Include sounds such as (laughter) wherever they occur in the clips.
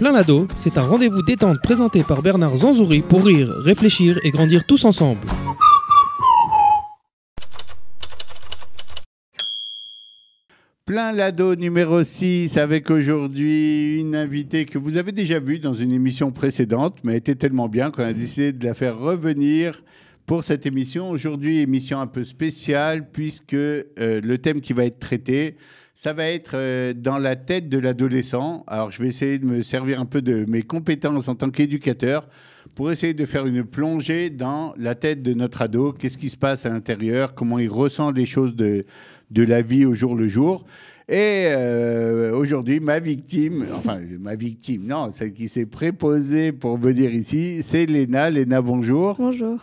Plein Lado, c'est un rendez-vous détente présenté par Bernard Zanzouri pour rire, réfléchir et grandir tous ensemble. Plein l'ado numéro 6 avec aujourd'hui une invitée que vous avez déjà vue dans une émission précédente, mais elle était tellement bien qu'on a décidé de la faire revenir pour cette émission. Aujourd'hui, émission un peu spéciale puisque euh, le thème qui va être traité, ça va être euh, dans la tête de l'adolescent. Alors, je vais essayer de me servir un peu de mes compétences en tant qu'éducateur pour essayer de faire une plongée dans la tête de notre ado. Qu'est-ce qui se passe à l'intérieur Comment il ressent les choses de, de la vie au jour le jour et euh, aujourd'hui, ma victime, enfin ma victime, non, celle qui s'est préposée pour venir ici, c'est Léna. Léna, bonjour. Bonjour.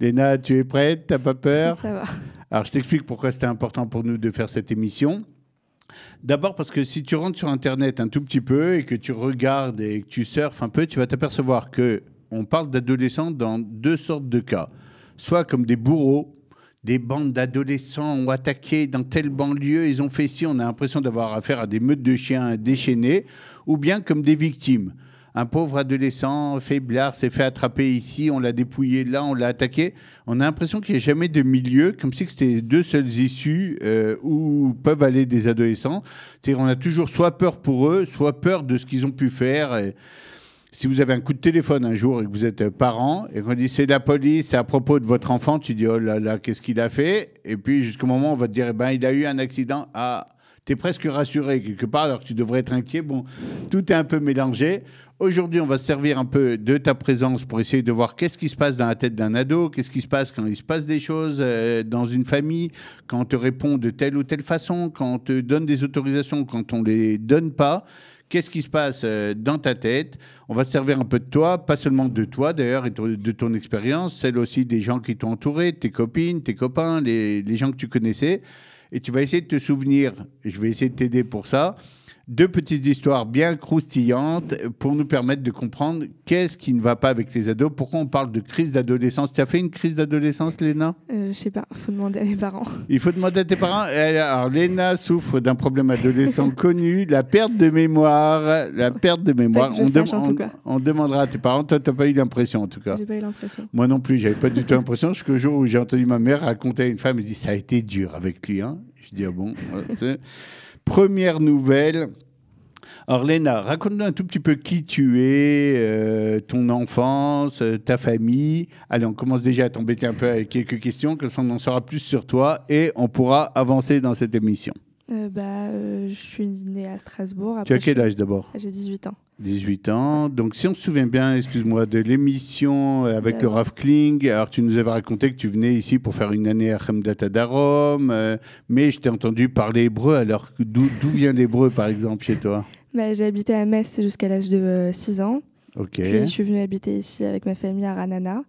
Léna, tu es prête T'as pas peur Ça va. Alors je t'explique pourquoi c'était important pour nous de faire cette émission. D'abord parce que si tu rentres sur Internet un tout petit peu et que tu regardes et que tu surfes un peu, tu vas t'apercevoir que on parle d'adolescents dans deux sortes de cas. Soit comme des bourreaux, des bandes d'adolescents ont attaqué dans telle banlieue, ils ont fait ci, on a l'impression d'avoir affaire à des meutes de chiens déchaînés, ou bien comme des victimes un pauvre adolescent faiblard s'est fait attraper ici, on l'a dépouillé là, on l'a attaqué. On a l'impression qu'il n'y a jamais de milieu, comme si c'était deux seules issues euh, où peuvent aller des adolescents. cest on a toujours soit peur pour eux, soit peur de ce qu'ils ont pu faire. si vous avez un coup de téléphone un jour et que vous êtes parent et qu'on dit c'est la police à propos de votre enfant, tu dis oh là là, qu'est-ce qu'il a fait Et puis jusqu'au moment où on va te dire eh ben, il a eu un accident à tu es presque rassuré quelque part, alors que tu devrais être inquiet. Bon, tout est un peu mélangé. Aujourd'hui, on va se servir un peu de ta présence pour essayer de voir qu'est-ce qui se passe dans la tête d'un ado, qu'est-ce qui se passe quand il se passe des choses euh, dans une famille, quand on te répond de telle ou telle façon, quand on te donne des autorisations, quand on ne les donne pas qu'est-ce qui se passe euh, dans ta tête. On va se servir un peu de toi, pas seulement de toi d'ailleurs, et de ton expérience, celle aussi des gens qui t'ont entouré, tes copines, tes copains, les, les gens que tu connaissais et tu vas essayer de te souvenir, je vais essayer de t'aider pour ça, deux petites histoires bien croustillantes pour nous permettre de comprendre qu'est-ce qui ne va pas avec tes ados, pourquoi on parle de crise d'adolescence. Tu as fait une crise d'adolescence, Léna Je euh, Je sais pas, Il faut demander à mes parents. (laughs) Il faut demander à tes parents. Alors, Léna souffre d'un problème adolescent (laughs) connu, la perte de mémoire. La perte de mémoire. On, en on, demandera à tes parents. Toi, n'as pas eu l'impression, en tout cas. J'ai pas eu l'impression. Moi non plus, j'avais pas du tout l'impression. Jusqu'au jour où j'ai entendu ma mère raconter à une femme, elle dit Ça a été dur avec lui. Hein. Je dis Ah bon première nouvelle. Orlena, raconte-nous un tout petit peu qui tu es, euh, ton enfance, euh, ta famille. Allez, on commence déjà à t'embêter un peu avec quelques questions, que ça en saura plus sur toi et on pourra avancer dans cette émission. Euh, bah, je suis née à Strasbourg. tu as quel âge d'abord J'ai 18 ans. 18 ans. Donc, si on se souvient bien, excuse-moi, de l'émission avec le Rav Kling, alors tu nous avais raconté que tu venais ici pour faire une année à Hamdata Darom, euh, mais je t'ai entendu parler hébreu. Alors, d'où vient l'hébreu, par exemple, chez toi bah, J'ai habité à Metz jusqu'à l'âge de 6 euh, ans. Ok. Puis, je suis venue habiter ici avec ma famille à Ranana.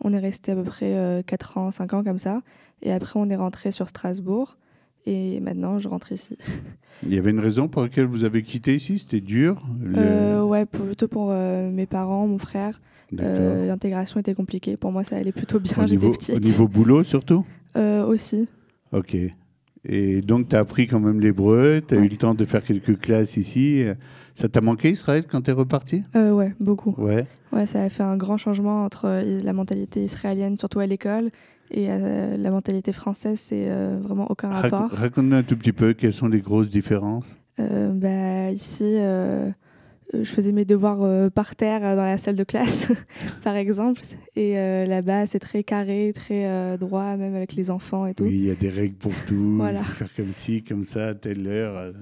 On est resté à peu près 4 euh, ans, 5 ans comme ça. Et après, on est rentré sur Strasbourg. Et maintenant, je rentre ici. Il y avait une raison pour laquelle vous avez quitté ici C'était dur euh, Ouais, plutôt pour euh, mes parents, mon frère. Euh, l'intégration était compliquée. Pour moi, ça allait plutôt (laughs) bien. au niveau boulot, surtout euh, Aussi. Ok. Et donc, tu as appris quand même l'hébreu, tu as eu le temps de faire quelques classes ici. Ça t'a manqué Israël quand tu es reparti euh, Ouais, beaucoup. Ouais. ouais, ça a fait un grand changement entre euh, la mentalité israélienne, surtout à l'école, et euh, la mentalité française, c'est euh, vraiment aucun rapport. Raconte-nous un tout petit peu, quelles sont les grosses différences bah, Ici, euh, je faisais mes devoirs euh, par terre euh, dans la salle de classe, (laughs) par exemple. Et là-bas, c'est très carré, très droit, même avec les enfants et tout. Oui, il y a des règles pour tout. Faire comme ci, comme ça, à telle heure.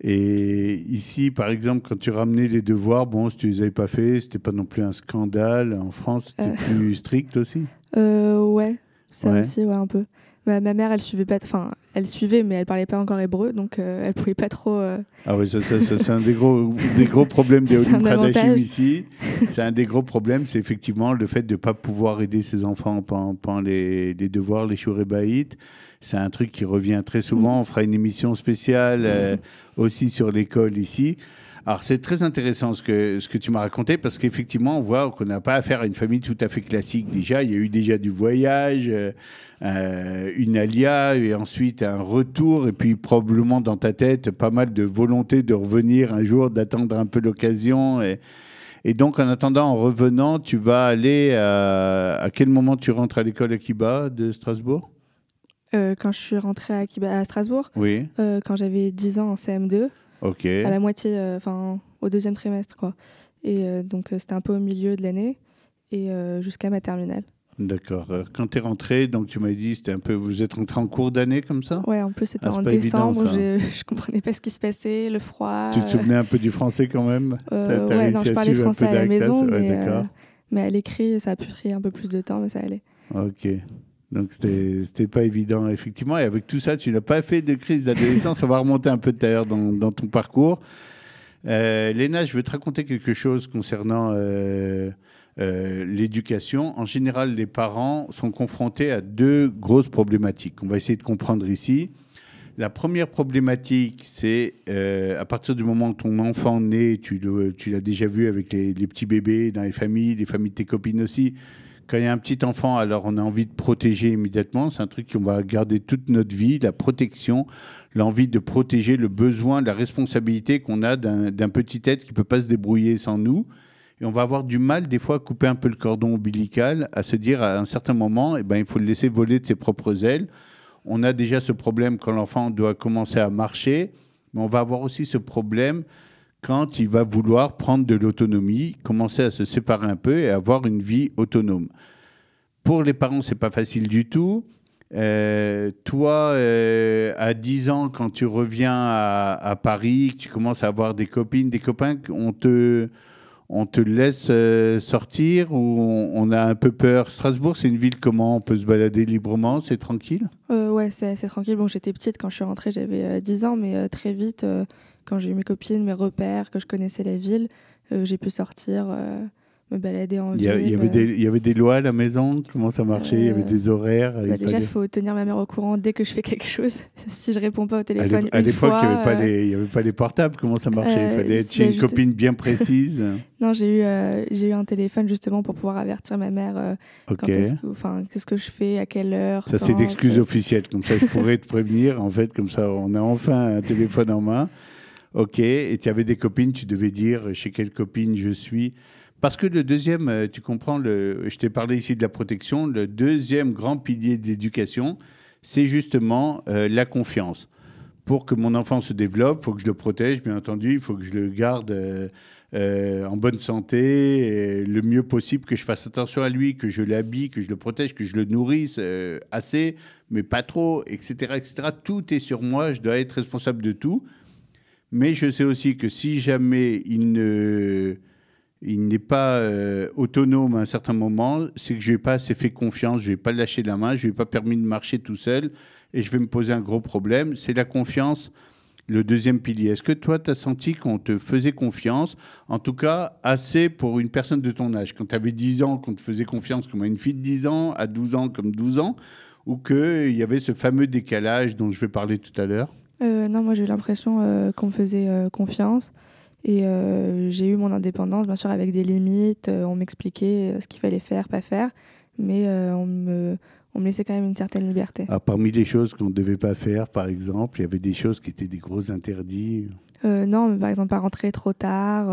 Et ici, par exemple, quand tu ramenais les devoirs, bon, si tu les avais pas faits, c'était pas non plus un scandale. En France, c'était plus strict aussi. ouais, ça aussi, ouais, un peu ma mère, elle suivait pas, enfin, elle suivait, mais elle parlait pas encore hébreu, donc euh, elle pouvait pas trop. Euh. Ah oui, c'est un des gros, des gros problèmes des (laughs) ici. C'est un des gros problèmes, c'est effectivement le fait de pas pouvoir aider ses enfants pendant, les, devoirs, les chourébaïtes. C'est un truc qui revient très souvent. On fera une émission spéciale euh, aussi sur l'école ici. Alors c'est très intéressant ce que, ce que tu m'as raconté parce qu'effectivement on voit qu'on n'a pas affaire à une famille tout à fait classique déjà. Il y a eu déjà du voyage, euh, une alia et ensuite un retour et puis probablement dans ta tête pas mal de volonté de revenir un jour, d'attendre un peu l'occasion et, et donc, en attendant, en revenant, tu vas aller à, quel moment tu rentres à l'école Akiba de Strasbourg euh, Quand je suis rentrée à, à Strasbourg. Oui. Euh, quand j'avais 10 ans en CM2. Ok. À la moitié, enfin, au deuxième trimestre, quoi. Et donc, c'était un peu au milieu de l'année et jusqu'à ma terminale. D'accord. Euh, quand tu es rentré, donc tu m'as dit, c'était un peu, vous êtes rentré en cours d'année comme ça Ouais, en plus c'était ah, en décembre, je, ne comprenais pas ce qui se passait, le froid. Tu te souvenais un peu du français quand même euh, as, français à la maison, euh, mais, à l'écrit, ça a pris un peu plus de temps, mais ça allait. Ok. Donc c'était pas évident, effectivement. Et avec tout ça, tu n'as pas fait de crise d'adolescence. On va remonter un peu d'ailleurs dans, dans ton parcours. Euh, Léna, je veux te raconter quelque chose concernant. Euh, euh, l'éducation, en général, les parents sont confrontés à deux grosses problématiques. On va essayer de comprendre ici. La première problématique, c'est euh, à partir du moment où ton enfant naît, tu, l'as déjà vu avec les, les, petits bébés dans les familles, les familles de tes copines aussi. Quand il y a un petit enfant, alors on a envie de protéger immédiatement. C'est un truc qu'on va garder toute notre vie, la protection, l'envie de protéger, le besoin, la responsabilité qu'on a d'un, petit être qui ne peut pas se débrouiller sans nous. Et on va avoir du mal, des fois, à couper un peu le cordon ombilical, à se dire à un certain moment, eh ben, il faut le laisser voler de ses propres ailes. On a déjà ce problème quand l'enfant doit commencer à marcher, mais on va avoir aussi ce problème quand il va vouloir prendre de l'autonomie, commencer à se séparer un peu et avoir une vie autonome. Pour les parents, c'est pas facile du tout. Euh, toi, euh, à 10 ans, quand tu reviens à, Paris, tu commences à avoir des copines, des copains, on te, on te laisse euh, sortir ou on, a un peu peur Strasbourg, c'est une ville comment On peut se balader librement C'est tranquille euh, Ouais, c'est tranquille. Bon, j'étais petite quand je suis rentrée, j'avais 10 euh, ans, mais euh, très vite, quand j'ai eu mes copines, mes repères, que je connaissais la ville, j'ai pu sortir me balader en il y avait euh. des, il y avait des lois à la maison Comment ça marchait Il y avait euh, des horaires bah, Déjà, il faut tenir ma mère au courant dès que je fais quelque chose. (laughs) si je réponds pas au téléphone. À l'époque, il n'y avait, pas euh, les, y avait pas les portables. Comment ça marchait Il fallait être chez une copine bien précise. (laughs) non, j'ai eu, j'ai eu un téléphone justement pour pouvoir avertir ma mère enfin, qu'est-ce que je fais, à quelle heure. Ça, c'est l'excuse officielle. Comme ça, je pourrais te prévenir. En fait, comme ça, on a enfin un téléphone en main. Ok, et tu avais des copines, tu devais dire chez quelle copine je suis. Parce que le deuxième, euh, tu comprends, le, je t'ai parlé ici de la protection, le deuxième grand pilier d'éducation, c'est justement euh, la confiance. Pour que mon enfant se développe, il faut que je le protège, bien entendu, il faut que je le garde euh, en bonne santé, le mieux possible, que je fasse attention à lui, que je l'habille, que je le protège, que je le nourrisse assez, mais pas trop, etc., etc. Tout est sur moi, je dois être responsable de tout. Mais je sais aussi que si jamais il ne il n'est pas euh, autonome à un certain moment, c'est que je n'ai pas assez fait confiance, je n'ai pas lâché la main, je n'ai pas permis de marcher tout seul et je vais me poser un gros problème. C'est la confiance, le deuxième pilier. Est-ce que toi, tu as senti qu'on te faisait confiance, en tout cas assez pour une personne de ton âge Quand tu avais 10 ans, qu'on te faisait confiance comme à une fille de 10 ans, à 12 ans comme 12 ans, ou qu'il y avait ce fameux décalage dont je vais parler tout à l'heure euh, Non, moi j'ai l'impression euh, qu'on faisait confiance. Et euh, j'ai eu mon indépendance, bien sûr, avec des limites. Euh, on m'expliquait euh, ce qu'il fallait faire, pas faire. Mais on, me, on, me, laissait quand même une certaine liberté. parmi les choses qu'on ne devait pas faire, par exemple, il y avait des choses qui étaient des gros interdits Non, par exemple, pas rentrer trop tard,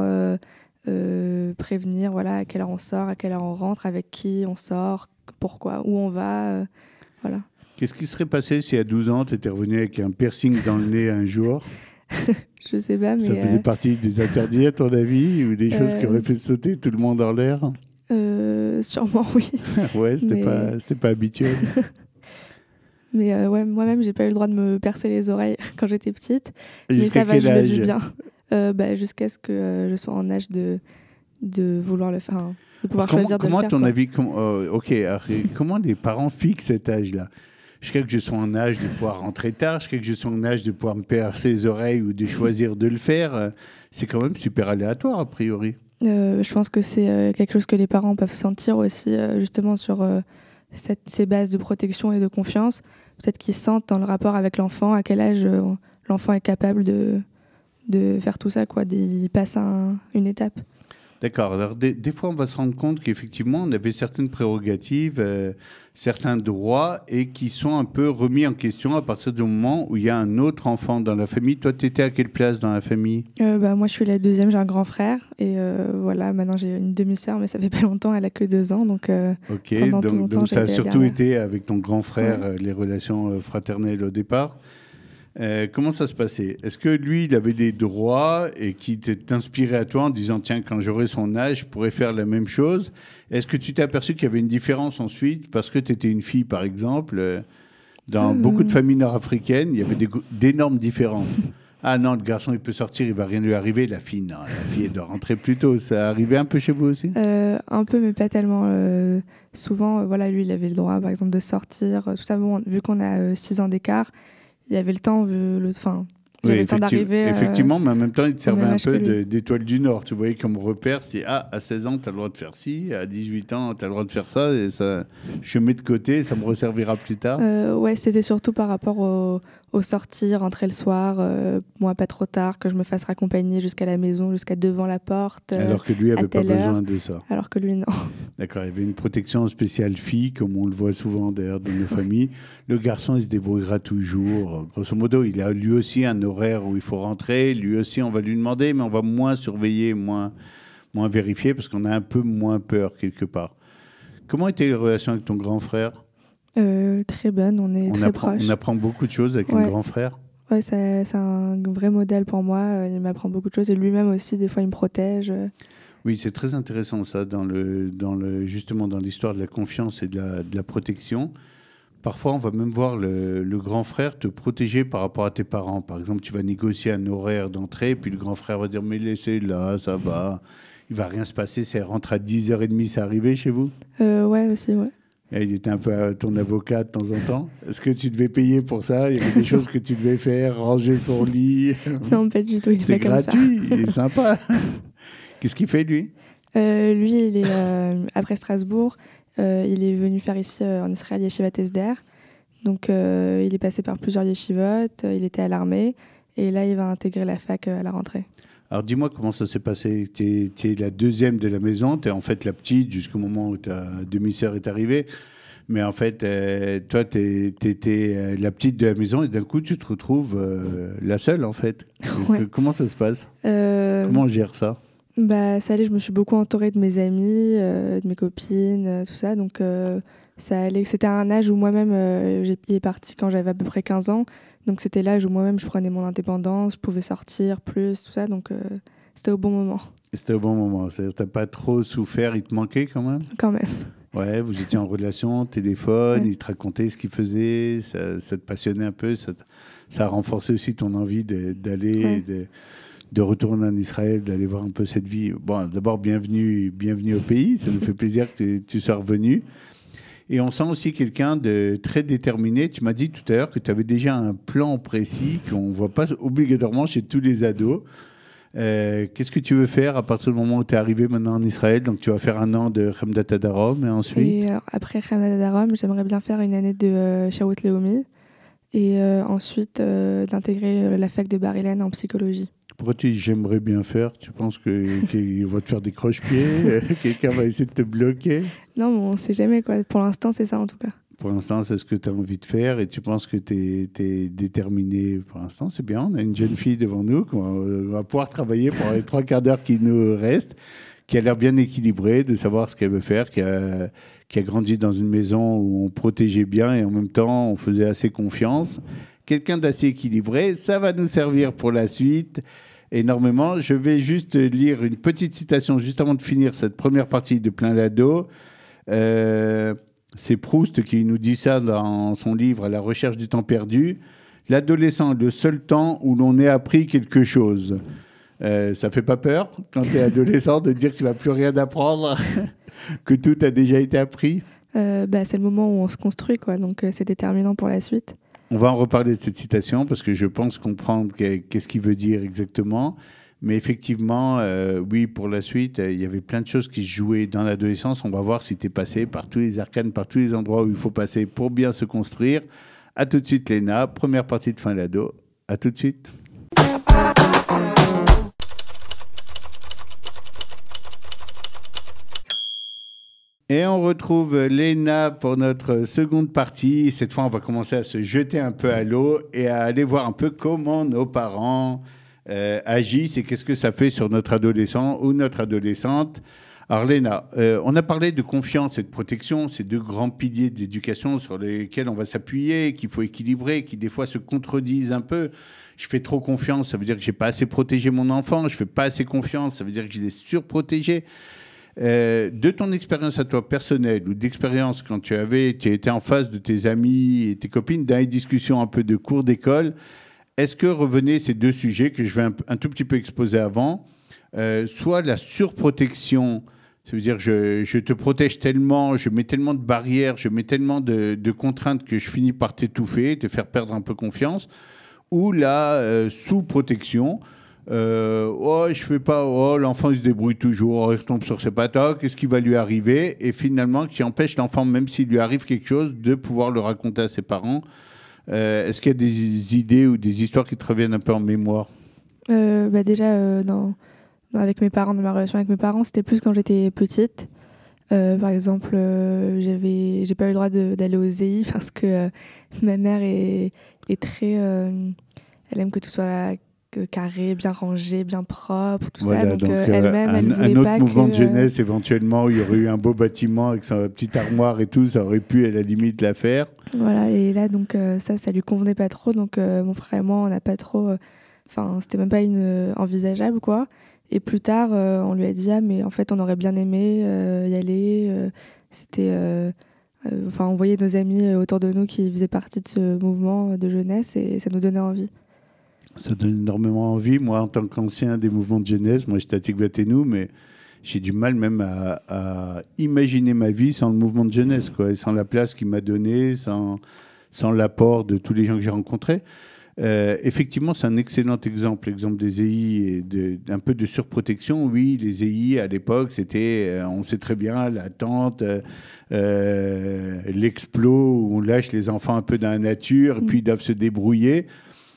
prévenir voilà, à quelle heure on sort, à quelle heure on rentre, avec qui on sort, pourquoi, où on va. voilà. Qu'est-ce qui serait passé si à 12 ans, tu étais revenu avec un piercing dans le nez un jour (laughs) je sais pas. Mais ça faisait euh, partie des interdits, à ton avis, ou des choses qui auraient euh, fait sauter tout le monde en l'air euh, Sûrement, oui. (laughs) ouais, c'était pas, pas habituel. (laughs) mais ouais, moi-même, j'ai pas eu le droit de me percer les oreilles quand j'étais petite. mais ça va, je le vis bien. Bah, jusqu'à ce que je sois en âge de, de vouloir le faire, hein, de pouvoir choisir de le faire. Ton avis, ok, comment les parents fixent cet âge-là je sais que je sois en âge de pouvoir rentrer tard, je sais que je sois en âge de pouvoir me percer les oreilles ou de choisir de le faire. C'est quand même super aléatoire, a priori. Euh, je pense que c'est euh, quelque chose que les parents peuvent sentir aussi, euh, justement, sur ces bases de protection et de confiance. Peut-être qu'ils sentent dans le rapport avec l'enfant à quel âge l'enfant est capable de, faire tout ça, quoi, d'y passer une étape. D'accord. Alors, des, fois, on va se rendre compte qu'effectivement, on avait certaines prérogatives, euh, certains droits, et qui sont un peu remis en question à partir du moment où il y a un autre enfant dans la famille. Toi, tu étais à quelle place dans la famille euh, bah, Moi, je suis la deuxième, j'ai un grand frère. Et euh, voilà, maintenant, j'ai une demi-sœur, mais ça fait pas longtemps, elle a que deux ans. Donc, ok, donc, ça a surtout été avec ton grand frère, les relations fraternelles au départ. Euh, comment ça se passait Est-ce que lui, il avait des droits et qui inspiré à toi en disant tiens, quand j'aurai son âge, je pourrai faire la même chose Est-ce que tu t'es aperçu qu'il y avait une différence ensuite parce que tu étais une fille, par exemple euh, Dans hmm. beaucoup de familles nord-africaines, il y avait d'énormes différences. Ah non, le garçon, il peut sortir, il va rien lui arriver. La fille, non, la fille, elle doit rentrer plus tôt. Ça arrivait un peu chez vous aussi euh, Un peu, mais pas tellement. souvent, voilà, lui, il avait le droit, par exemple, de sortir. Tout à vu qu'on a 6 ans d'écart, il y avait le temps, le, enfin, euh, effectivement, mais en même temps, il te servait un peu d'étoile du Nord. Tu voyais comme repère, c'est ah, à 16 ans, tu as le droit de faire ci, à 18 ans, tu as le droit de faire ça, et ça, je mets de côté, ça me resservira plus tard. Euh, ouais, c'était surtout par rapport au, au sortir, rentrer le soir, moins euh, moi pas trop tard, que je me fasse raccompagner jusqu'à la maison, jusqu'à devant la porte. Euh, alors que lui avait pas besoin de ça. Alors que lui non. (laughs) D'accord, il y avait une protection spéciale fille, comme on le voit souvent d'ailleurs dans nos familles. Le garçon il se débrouillera toujours. Grosso modo, il a lui aussi un horaire où il faut rentrer. Lui aussi, on va lui demander, mais on va moins surveiller, moins moins vérifier parce qu'on a un peu moins peur quelque part. Comment étaient les relations avec ton grand frère euh, très bonne, on est très apprend, On apprend beaucoup de choses avec un grand frère. Ouais, c'est un vrai modèle pour moi. Euh, il m'apprend beaucoup de choses et lui-même aussi, des fois, il me protège. Oui, c'est très intéressant ça, dans le, dans le, justement dans l'histoire de la confiance et de la, protection. Parfois, on va même voir le, grand frère te protéger par rapport à tes parents. Par exemple, tu vas négocier un horaire d'entrée, puis le grand frère va dire Mais laissez là, ça va, il va rien se passer, C'est rentre à 10h30, c'est arrivé chez vous euh, Ouais, aussi, ouais. Il était un peu ton avocat de temps en temps. Est-ce que tu devais payer pour ça Il y avait des choses que tu devais faire, ranger son lit. (laughs) Non, pas du tout. Il fait gratuit, comme ça. il est sympa. (laughs) Qu'est-ce qu'il fait lui euh, Lui, il est euh, après Strasbourg. Euh, il est venu faire ici en Israël Yeshiva Tesder. Donc, il est passé par plusieurs yeshivot. il était à l'armée et là, il va intégrer la fac à la rentrée. Alors dis-moi comment ça s'est passé. Tu es, la deuxième de la maison, tu es en fait la petite jusqu'au moment où ta demi-sœur est arrivée. Mais en fait, euh, toi, tu étais euh, la petite de la maison et d'un coup, tu te retrouves euh, la seule, en fait. (laughs) Comment ça se passe Comment on gère ça bah, Ça allait, je me suis beaucoup entourée de mes amis, de mes copines, tout ça. Donc, ça allait. C'était un âge où moi-même, j'ai parti quand j'avais à peu près 15 ans. Donc c'était l'âge où moi-même je prenais mon indépendance, je pouvais sortir plus, tout ça. Donc euh, c'était au bon moment. C'était au bon moment. T'as pas trop souffert, il te manquait quand même Quand même. Ouais, vous étiez en relation, téléphone, il te racontait ce qu'il faisait, ça, te passionnait un peu, ça, ça a renforcé aussi ton envie d'aller, de, retourner en Israël, d'aller voir un peu cette vie. Bon, d'abord, bienvenue, bienvenue au pays, ça nous fait plaisir que tu, tu sois revenu. Et on sent aussi quelqu'un de très déterminé. Tu m'as dit tout à l'heure que tu avais déjà un plan précis qu'on ne voit pas obligatoirement chez tous les ados. Euh, qu'est-ce que tu veux faire à partir du moment où tu es arrivé maintenant en Israël Donc tu vas faire un an de Hamdat Adarom et ensuite euh, Après Hamdat Adarom, j'aimerais bien faire une année de euh, Leumi et euh, ensuite d'intégrer la fac de bar en psychologie pourquoi tu dis j'aimerais bien faire Tu penses (laughs) qu'il qu va te faire des croche-pieds euh, Quelqu'un va essayer de te bloquer Non, on ne sait jamais. Quoi. Pour l'instant, c'est ça en tout cas. Pour l'instant, c'est ce que tu as envie de faire et tu penses que tu es, déterminé. Pour l'instant, c'est bien. On a une jeune fille devant nous qu'on va pouvoir travailler pour les trois quarts d'heure qui nous restent, qui a l'air bien équilibrée, de savoir ce qu'elle veut faire, qui qui a grandi dans une maison où on protégeait bien et en même temps on faisait assez confiance quelqu'un d'assez équilibré. Ça va nous servir pour la suite énormément. Je vais juste lire une petite citation juste avant de finir cette première partie de Plein Lado. Euh, c'est Proust qui nous dit ça dans son livre la recherche du temps perdu. L'adolescent est le seul temps où l'on ait appris quelque chose. Ça euh, ça fait pas peur quand tu es adolescent de dire que tu vas plus rien apprendre, (laughs) que tout a déjà été appris euh, bah, C'est le moment où on se construit, quoi. donc c'est déterminant pour la suite on va en reparler de cette citation parce que je pense comprendre qu'est-ce qu'il veut dire exactement. Mais effectivement, euh, oui, pour la suite, euh, il y avait plein de choses qui se jouaient dans l'adolescence. On va voir si tu es passé par tous les arcanes, par tous les endroits où il faut passer pour bien se construire. À tout de suite, Léna. Première partie de fin l'ado. À tout de suite. Et on retrouve Léna pour notre seconde partie. Cette fois, on va commencer à se jeter un peu à l'eau et à aller voir un peu comment nos parents euh, agissent et qu'est-ce que ça fait sur notre adolescent ou notre adolescente. Alors Léna, euh, on a parlé de confiance et de protection, ces deux grands piliers d'éducation sur lesquels on va s'appuyer, qu'il faut équilibrer, qui des fois se contredisent un peu. Je fais trop confiance, ça veut dire que j'ai pas assez protégé mon enfant. Je fais pas assez confiance, ça veut dire que je l'ai surprotégé. Euh, de ton expérience à toi personnelle ou d'expérience quand tu avais, tu étais en face de tes amis et tes copines dans les discussions un peu de cours d'école, est-ce que revenaient ces deux sujets que je vais un, tout petit peu exposer avant, euh, soit la surprotection cest à dire je, te protège tellement, je mets tellement de barrières, je mets tellement de, contraintes que je finis par t'étouffer, te faire perdre un peu confiance, ou la euh, sous-protection, euh, oh, je fais pas. Oh, l'enfant il se débrouille toujours. il retombe sur ses patins, qu'est-ce qui va lui arriver Et finalement, qui empêche l'enfant, même s'il lui arrive quelque chose, de pouvoir le raconter à ses parents. Euh, est-ce qu'il y a des idées ou des histoires qui te reviennent un peu en mémoire euh, bah Déjà, dans, avec mes parents, ma relation avec mes parents, c'était plus quand j'étais petite. par exemple, j'avais, j'ai pas eu le droit d'aller au EI (laughs) parce que ma mère est très elle aime que tout soit carré, bien rangé, bien propre, tout ça. Donc, euh, euh, elle-même, un, autre mouvement de jeunesse, éventuellement, il y aurait eu un beau bâtiment avec sa petite armoire et tout, ça aurait pu à la limite la faire. Voilà, et là, donc euh, ça, ça lui convenait pas trop. Donc mon frère et moi, on n'a pas trop. Enfin, c'était même pas une, envisageable, quoi. Et plus tard, on lui a dit Ah, mais en fait, on aurait bien aimé y aller. c'était enfin, on voyait nos amis autour de nous qui faisaient partie de ce mouvement de jeunesse et ça nous donnait envie ça donne énormément envie. Moi, en tant qu'ancien des mouvements de jeunesse, moi j'étais à nous mais j'ai du mal même à, imaginer ma vie sans le mouvement de jeunesse, quoi, sans la place qu'il m'a donnée, sans, l'apport de tous les gens que j'ai rencontrés. Euh, effectivement, c'est un excellent exemple, l'exemple des EI et un peu de surprotection. Oui, les EI à l'époque, c'était, euh, on sait très bien, la tente, euh, euh l'explos où on lâche les enfants un peu dans la nature, et mm. puis ils doivent se débrouiller.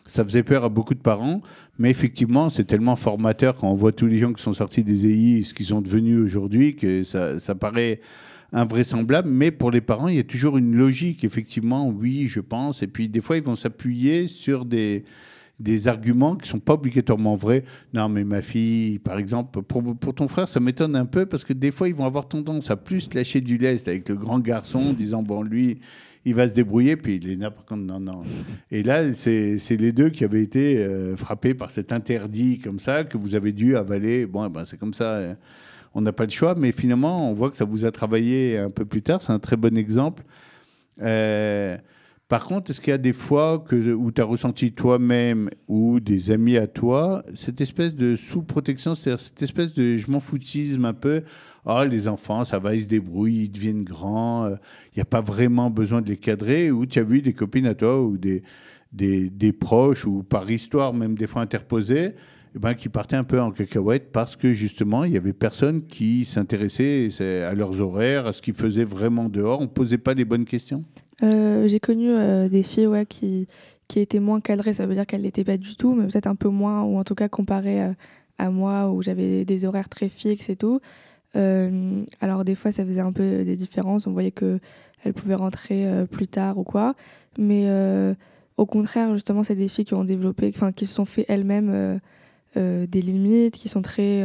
Ça faisait peur à beaucoup de parents, mais effectivement, c'est tellement formateur quand on voit tous les gens qui sont sortis des EI, ce qu'ils sont devenus aujourd'hui, que ça paraît invraisemblable, mais pour les parents, il y a toujours une logique, effectivement, oui, je pense. Et puis des fois, ils vont s'appuyer sur des, des arguments qui ne sont pas obligatoirement vrais. Non, mais ma fille, par exemple, pour, ton frère, ça m'étonne un peu parce que des fois, ils vont avoir tendance à plus lâcher du lest avec le grand garçon, disant, bon, lui, il va se débrouiller, puis par contre, non, non. Et là, c'est les deux qui avaient été euh, frappés par cet interdit comme ça, que vous avez dû avaler. Bon, eh ben, c'est comme ça, hein. on n'a pas le choix, mais finalement, on voit que ça vous a travaillé un peu plus tard. C'est un très bon exemple. Euh, par contre, est-ce qu'il y a des fois où tu as ressenti toi-même ou des amis à toi cette espèce de sous-protection, cette espèce de je m'en foutisme un peu ah, les enfants, ça va, ils se débrouillent, ils deviennent grands, il euh, n'y a pas vraiment besoin de les cadrer Ou tu as vu des copines à toi ou des, proches ou par histoire, même des fois interposés, eh ben, qui partaient un peu en cacahuète parce que justement, il n'y avait personne qui s'intéressait à leurs horaires, à ce qu'ils faisaient vraiment dehors, on ne posait pas les bonnes questions euh, j'ai connu euh, des filles ouais, qui, qui étaient moins cadrées, ça veut dire qu'elles l'étaient pas du tout, mais peut-être un peu moins, ou en tout cas comparées euh, à moi, où j'avais des horaires très fixes et tout. alors des fois, ça faisait un peu des différences. On voyait qu'elles pouvaient rentrer plus tard ou quoi. Mais au contraire, justement, c'est des filles qui ont développé, enfin, qui se sont fait elles-mêmes des limites, qui sont très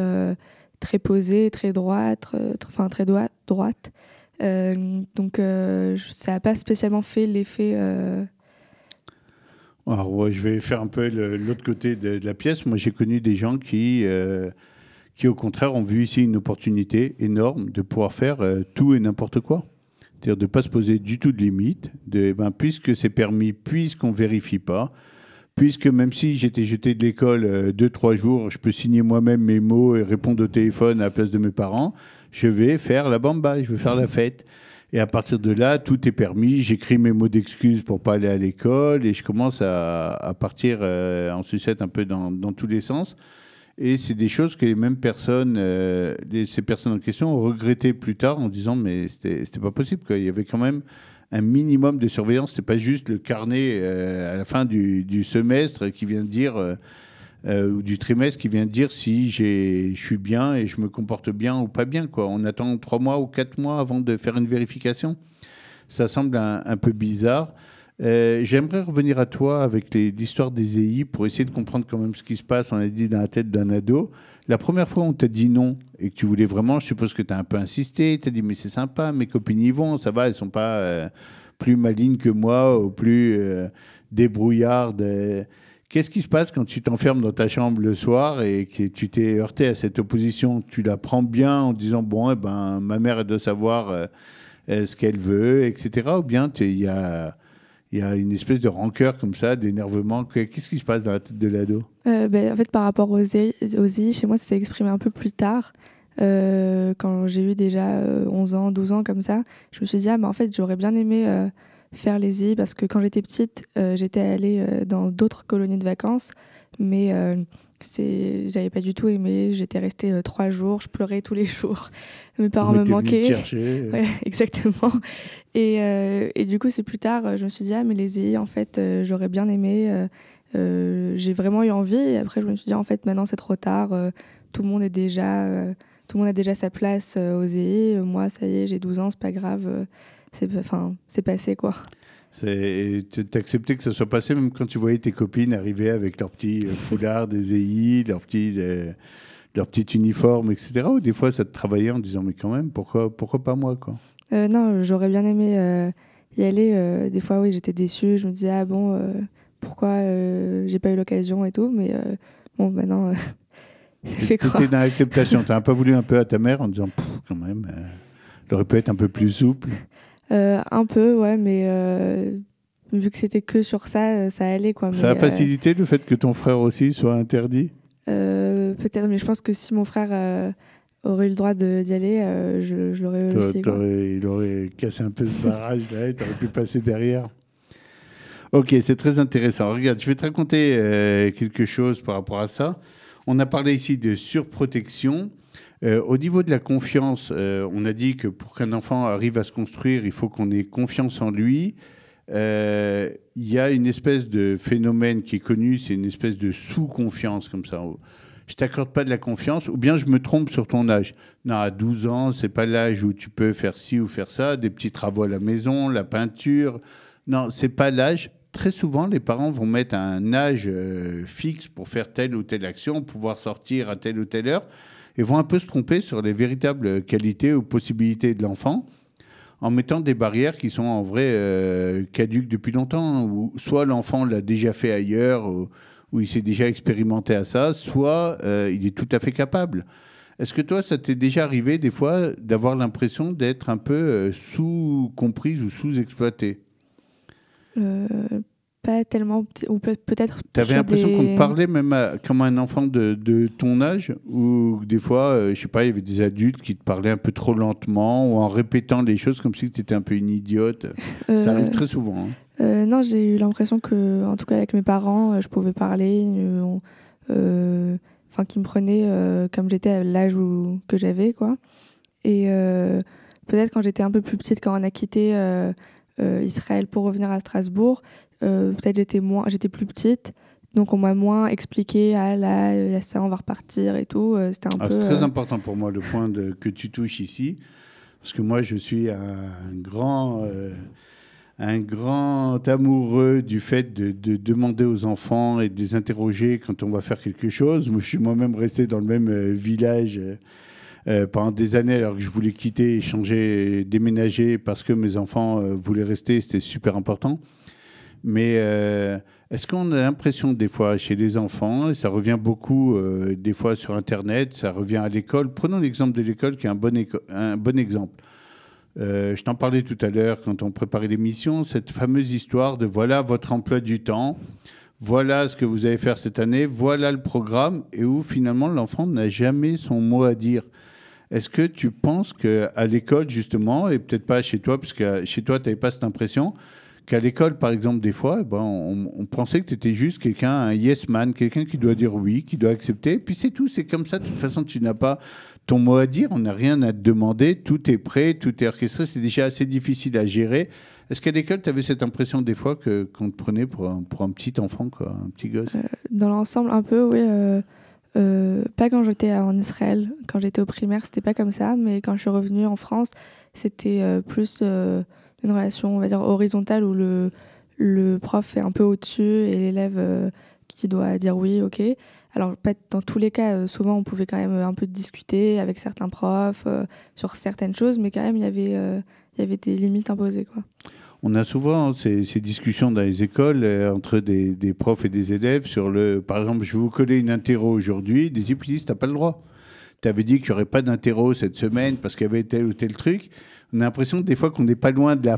très posées, très droites, enfin très droites. Euh, donc euh, ça n'a pas spécialement fait l'effet. Euh, je vais faire un peu l'autre côté de, la pièce. Moi, j'ai connu des gens qui, qui, au contraire, ont vu ici une opportunité énorme de pouvoir faire tout et n'importe quoi. C'est-à-dire de ne pas se poser du tout de limites, de, ben, puisque c'est permis, puisqu'on ne vérifie pas, puisque même si j'étais jeté de l'école deux, trois jours, je peux signer moi-même mes mots et répondre au téléphone à la place de mes parents je vais faire la bamba, je vais faire la fête. Et à partir de là, tout est permis. J'écris mes mots d'excuses pour pas aller à l'école et je commence à, partir euh, en sucette un peu dans, tous les sens. Et c'est des choses que les mêmes personnes, euh, ces personnes en question, ont regretté plus tard en disant mais c'était pas possible. Quoi. Il y avait quand même un minimum de surveillance. C'était pas juste le carnet euh, à la fin du, du, semestre qui vient de dire euh, ou du trimestre qui vient dire si je suis bien et je me comporte bien ou pas bien. Quoi. On attend trois mois ou quatre mois avant de faire une vérification. Ça semble un, peu bizarre. Euh, j'aimerais revenir à toi avec l'histoire des EI pour essayer de comprendre quand même ce qui se passe. On a dit dans la tête d'un ado. La première fois, on t'a dit non et que tu voulais vraiment, je suppose que tu as un peu insisté. Tu as dit, mais c'est sympa, mes copines y vont, ça va, elles sont pas euh, plus malines que moi ou plus débrouillardes. Qu'est-ce qui se passe quand tu t'enfermes dans ta chambre le soir et que tu t'es heurté à cette opposition Tu la prends bien en disant bon, eh ben, ma mère doit savoir euh, ce qu'elle veut, etc. Ou bien il y a, une espèce de rancœur comme ça, d'énervement. Qu'est-ce qui se passe dans la tête de l'ado euh, ben, En fait, par rapport aux I, chez moi, ça s'est exprimé un peu plus tard. Euh, quand j'ai eu déjà 11 ans, 12 ans comme ça, je me suis dit, ah, ben, en fait, j'aurais bien aimé faire les îles parce que quand j'étais petite, euh, j'étais allée euh, dans d'autres colonies de vacances, mais euh, c'est, j'avais pas du tout aimé. J'étais restée trois jours, je pleurais tous les (laughs) jours. Mes parents me manquaient. (laughs) Ouais, exactement. Et, du coup, c'est plus tard, je me suis dit ah mais les îles, en fait, j'aurais bien aimé. j'ai vraiment eu envie. après, je me suis dit en fait, maintenant c'est trop tard. tout le monde est déjà, tout le monde a déjà sa place aux EI. Moi, ça y est, j'ai 12 ans, c'est pas grave c'est enfin, passé quoi. T'as accepté que ça soit passé même quand tu voyais tes copines arriver avec leurs petits euh, (laughs) foulards des EI, leurs petits, leurs petits uniformes, etc. Ou des fois ça te travaillait en disant mais quand même, pourquoi, pourquoi pas moi quoi euh, Non, j'aurais bien aimé euh, y aller. des fois oui, j'étais déçue, je me disais ah bon, pourquoi j'ai pas eu l'occasion et tout, mais bon maintenant... c'est (laughs) fait quoi dans l'acceptation, t'as un peu voulu un peu à ta mère en disant quand même, elle aurait pu être un peu plus souple euh, un peu, ouais, mais euh, vu que c'était que sur ça, euh, ça allait. Quoi. ça a facilité le fait que ton frère aussi soit interdit Peut-être, mais je pense que si mon frère aurait eu le droit d'y aller, je, je l'aurais aussi. il aurait cassé un peu ce barrage là, tu aurais pu passer derrière. Ok, c'est très intéressant. Regarde, je vais te raconter quelque chose par rapport à ça. On a parlé ici de surprotection. Euh, au niveau de la confiance, euh, on a dit que pour qu'un enfant arrive à se construire, il faut qu'on ait confiance en lui. Euh, il y a une espèce de phénomène qui est connu, c'est une espèce de sous-confiance comme ça. Je t'accorde pas de la confiance, ou bien je me trompe sur ton âge. Non, à 12 ans, c'est pas l'âge où tu peux faire ci ou faire ça, des petits travaux à la maison, la peinture. Non, c'est pas l'âge. Très souvent, les parents vont mettre un âge fixe pour faire telle ou telle action, pouvoir sortir à telle ou telle heure et vont un peu se tromper sur les véritables qualités ou possibilités de l'enfant en mettant des barrières qui sont en vrai euh, caduques depuis longtemps, hein, où soit l'enfant l'a déjà fait ailleurs, ou, où il s'est déjà expérimenté à ça, soit euh, il est tout à fait capable. Est-ce que toi, ça t'est déjà arrivé des fois d'avoir l'impression d'être un peu euh, sous-comprise ou sous-exploitée pas tellement, ou peut-être. Tu avais l'impression qu'on qu'on parlait même comme un enfant de, ton âge, ou des fois, euh, je sais pas, il y avait des adultes qui te parlaient un peu trop lentement, ou en répétant des choses comme si tu étais un peu une idiote. Euh, Ça arrive très souvent. Hein. Euh, non, j'ai eu l'impression que, en tout cas avec mes parents, je pouvais parler, enfin, qu'ils me prenaient comme j'étais à l'âge que j'avais, quoi. Et peut-être quand j'étais un peu plus petite, quand on a quitté. Israël pour revenir à Strasbourg, euh, peut-être j'étais moins, j'étais plus petite. Donc on m'a moins expliqué, ah là, il y a ça, on va repartir et tout. Euh, c'était un ah, peu. C'est très euh, important pour moi le point que tu touches ici, parce que moi je suis un grand, un grand amoureux du fait de, demander aux enfants et de les interroger quand on va faire quelque chose. Moi, je suis moi-même resté dans le même village. pendant des années, alors que je voulais quitter, changer, déménager parce que mes enfants voulaient rester, c'était super important. Mais euh, est-ce qu'on a l'impression des fois chez les enfants, et ça revient beaucoup euh, des fois sur Internet, ça revient à l'école. Prenons l'exemple de l'école qui est un bon, un bon exemple. Euh, je t'en parlais tout à l'heure quand on préparait l'émission, cette fameuse histoire de voilà votre emploi du temps, voilà ce que vous allez faire cette année, voilà le programme, et où finalement l'enfant n'a jamais son mot à dire. Est-ce que tu penses qu'à l'école, justement, et peut-être pas chez toi, parce que chez toi, tu n'avais pas cette impression, qu'à l'école, par exemple, des fois, eh ben, on, pensait que tu étais juste quelqu'un, un yes man, quelqu'un qui doit dire oui, qui doit accepter. puis c'est tout, c'est comme ça. De toute façon, tu n'as pas ton mot à dire, on n'a rien à te demander, tout est prêt, tout est orchestré, c'est déjà assez difficile à gérer. Est-ce qu'à l'école, tu avais cette impression des fois qu'on te prenait pour un, pour un, petit enfant, quoi, un petit gosse euh, Dans l'ensemble, un peu, oui. Euh, euh, pas quand j'étais en Israël, quand j'étais au primaire, c'était pas comme ça, mais quand je suis revenue en France, c'était plus une relation, on va dire, horizontale où le, le prof est un peu au-dessus et l'élève euh, qui doit dire oui, ok. Alors, dans tous les cas, euh, souvent on pouvait quand même euh, un peu discuter avec certains profs sur certaines choses, mais quand même il y avait, il y avait des limites imposées. Quoi. On a souvent hein, ces, ces discussions dans les écoles entre des, des, profs et des élèves sur le. Par exemple, je vous coller une interro aujourd'hui, des types qui disent T'as pas le droit. Tu dit qu'il n'y aurait pas d'interro cette semaine parce qu'il y avait tel ou tel truc on a l'impression des fois qu'on n'est pas loin de la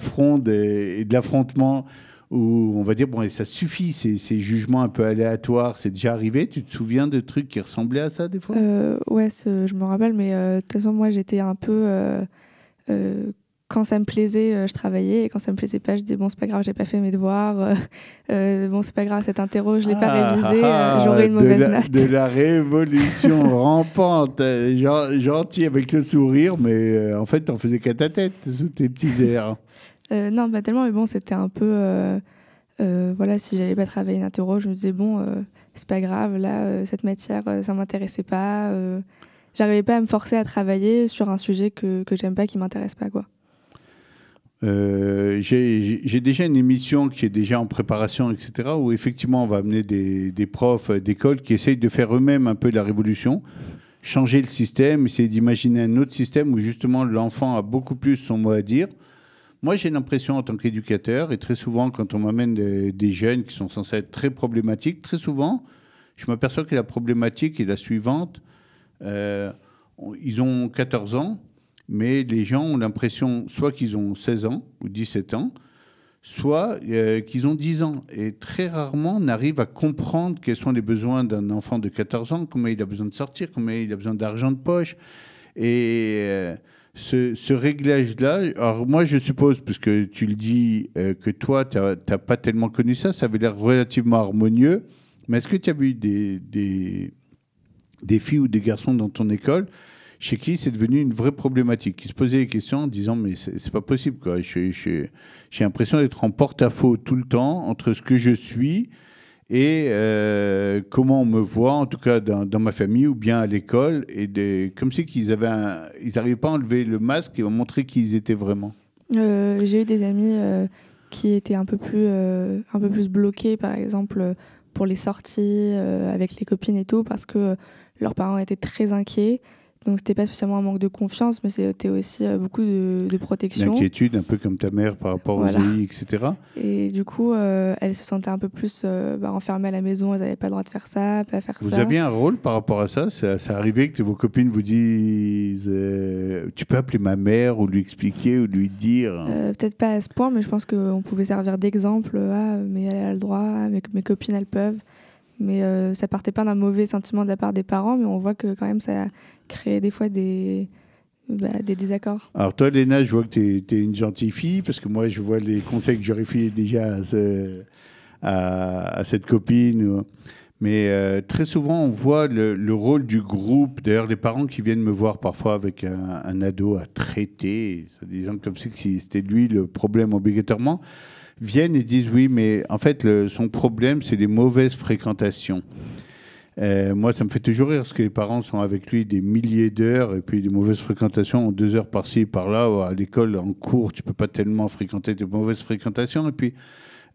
et de l'affrontement où on va dire, bon, et ça suffit, ces, jugements un peu aléatoires, c'est déjà arrivé. Tu te souviens de trucs qui ressemblaient à ça des fois euh, Ouais, je me rappelle, mais euh, de toute façon, moi, j'étais un peu euh, euh, quand ça me plaisait, euh, je travaillais. Et quand ça me plaisait pas, je disais bon, c'est pas grave, j'ai pas fait mes devoirs. Euh, euh, bon, c'est pas grave, cet interro, je l'ai pas ah, révisé. Ah, ah, J'aurais une mauvaise note. De la révolution (laughs) rampante, gentil avec le sourire, mais en fait, t'en faisais qu'à ta tête sous tes petits airs. (laughs) non, pas tellement, mais bon, c'était un peu. voilà, si j'allais pas travailler une interro, je me disais bon, c'est pas grave, là, cette matière, ça m'intéressait pas. J'arrivais pas à me forcer à travailler sur un sujet que, que j'aime pas, qui m'intéresse pas, quoi. Euh, j'ai déjà une émission qui est déjà en préparation, etc., où effectivement on va amener des, profs euh, d'école qui essayent de faire eux-mêmes un peu la révolution, changer le système, essayer d'imaginer un autre système où justement l'enfant a beaucoup plus son mot à dire. Moi, j'ai l'impression en tant qu'éducateur, et très souvent quand on m'amène des, jeunes qui sont censés être très problématiques, très souvent, je m'aperçois que la problématique est la suivante. Euh, ils ont 14 ans, mais les gens ont l'impression soit qu'ils ont 16 ans ou 17 ans, soit euh, qu'ils ont 10 ans. Et très rarement, on arrive à comprendre quels sont les besoins d'un enfant de 14 ans, combien il a besoin de sortir, combien il a besoin d'argent de poche. Et euh, ce, réglage-là, alors moi je suppose, puisque tu le dis, euh, que toi, tu n'as pas tellement connu ça, ça avait l'air relativement harmonieux, mais est-ce que tu as vu des filles ou des garçons dans ton école chez qui c'est devenu une vraie problématique, qui se posaient des questions en disant mais c'est pas possible quoi. J'ai l'impression d'être en porte-à-faux tout le temps entre ce que je suis et euh, comment on me voit, en tout cas dans, ma famille ou bien à l'école, et comme si qu'ils avaient, ils n'arrivaient pas à enlever le masque et à montrer qui ils étaient vraiment. Euh, j'ai eu des amis euh, qui étaient un peu plus, un peu plus bloqués, par exemple pour les sorties avec les copines et tout, parce que leurs parents étaient très inquiets. Donc c'était pas spécialement un manque de confiance, mais c'était aussi euh, beaucoup de, de protection. inquiétude un peu comme ta mère par rapport aux amis, etc. Et du coup, elles euh, elle se sentait un peu plus enfermées euh, bah, enfermée à la maison, Elles n'avaient pas le droit de faire ça, pas faire vous ça. Vous aviez un rôle par rapport à ça C'est arrivé que vos copines vous disent Tu peux appeler ma mère ou lui expliquer ou lui dire Peut-être pas à ce point, mais je pense qu'on pouvait servir d'exemple. Ah, mais elle a le droit, ah, mes copines, elles peuvent. Mais euh, ça partait pas d'un mauvais sentiment de la part des parents, mais on voit que quand même ça crée des fois des, bah, désaccords. Alors toi, Léna, je vois que tu es, une gentille fille, parce que moi, je vois les conseils que j'aurais fait déjà à, cette copine. Mais euh, très souvent, on voit le, rôle du groupe. D'ailleurs, les parents qui viennent me voir parfois avec un, un ado à traiter, disant comme si c'était lui le problème obligatoirement viennent et disent oui, mais en fait, son problème, c'est les mauvaises fréquentations. Euh, moi, ça me fait toujours rire parce que les parents sont avec lui des milliers d'heures et puis des mauvaises fréquentations, deux heures par-ci, par-là. À l'école, en cours, tu peux pas tellement fréquenter de mauvaises fréquentations. Et puis,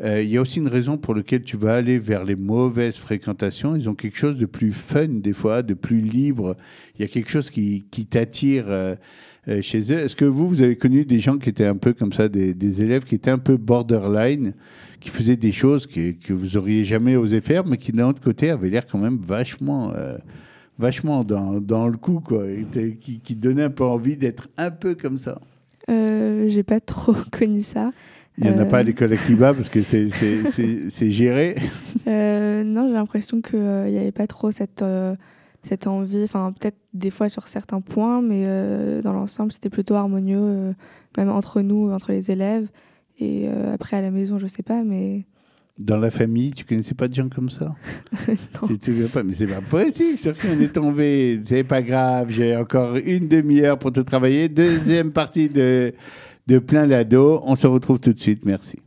euh, il y a aussi une raison pour laquelle tu vas aller vers les mauvaises fréquentations. Ils ont quelque chose de plus fun des fois, de plus libre. Il y a quelque chose qui, t'attire. Euh, euh, chez eux. Est-ce que vous, vous avez connu des gens qui étaient un peu comme ça, des, élèves qui étaient un peu borderline, qui faisaient des choses que, vous auriez jamais osé faire, mais qui d'un autre côté avaient l'air quand même vachement euh, vachement dans, le coup, quoi, qui, donnaient donnait un peu envie d'être un peu comme ça. Euh, J'ai pas trop (laughs) connu ça. Il n'y en a pas à euh, l'école Akiba (laughs) parce que c'est géré. non, j'ai l'impression qu'il n'y avait pas trop cette cette envie, enfin peut-être des fois sur certains points, mais euh, dans l'ensemble c'était plutôt harmonieux, euh, même entre nous, entre les élèves, et euh, après à la maison je ne sais pas, mais... Dans la famille, tu connaissais pas de gens comme ça (laughs) Tu te souviens pas Mais c'est pas possible, sur qui on est tombé C'est pas grave, j'ai encore une demi-heure pour te travailler. Deuxième partie de, de Plein Lado, on se retrouve tout de suite, merci.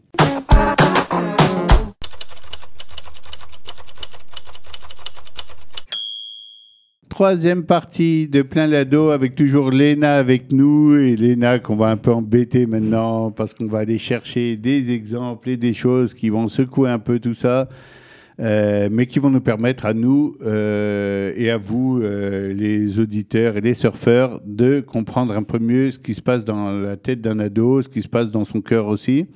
troisième partie de Plein Lado avec toujours Léna avec nous et Léna qu'on va un peu embêter maintenant parce qu'on va aller chercher des exemples et des choses qui vont secouer un peu tout ça. Euh, mais qui vont nous permettre à nous euh, et à vous, euh, les auditeurs et les surfeurs, de comprendre un peu mieux ce qui se passe dans la tête d'un ado, ce qui se passe dans son cœur aussi.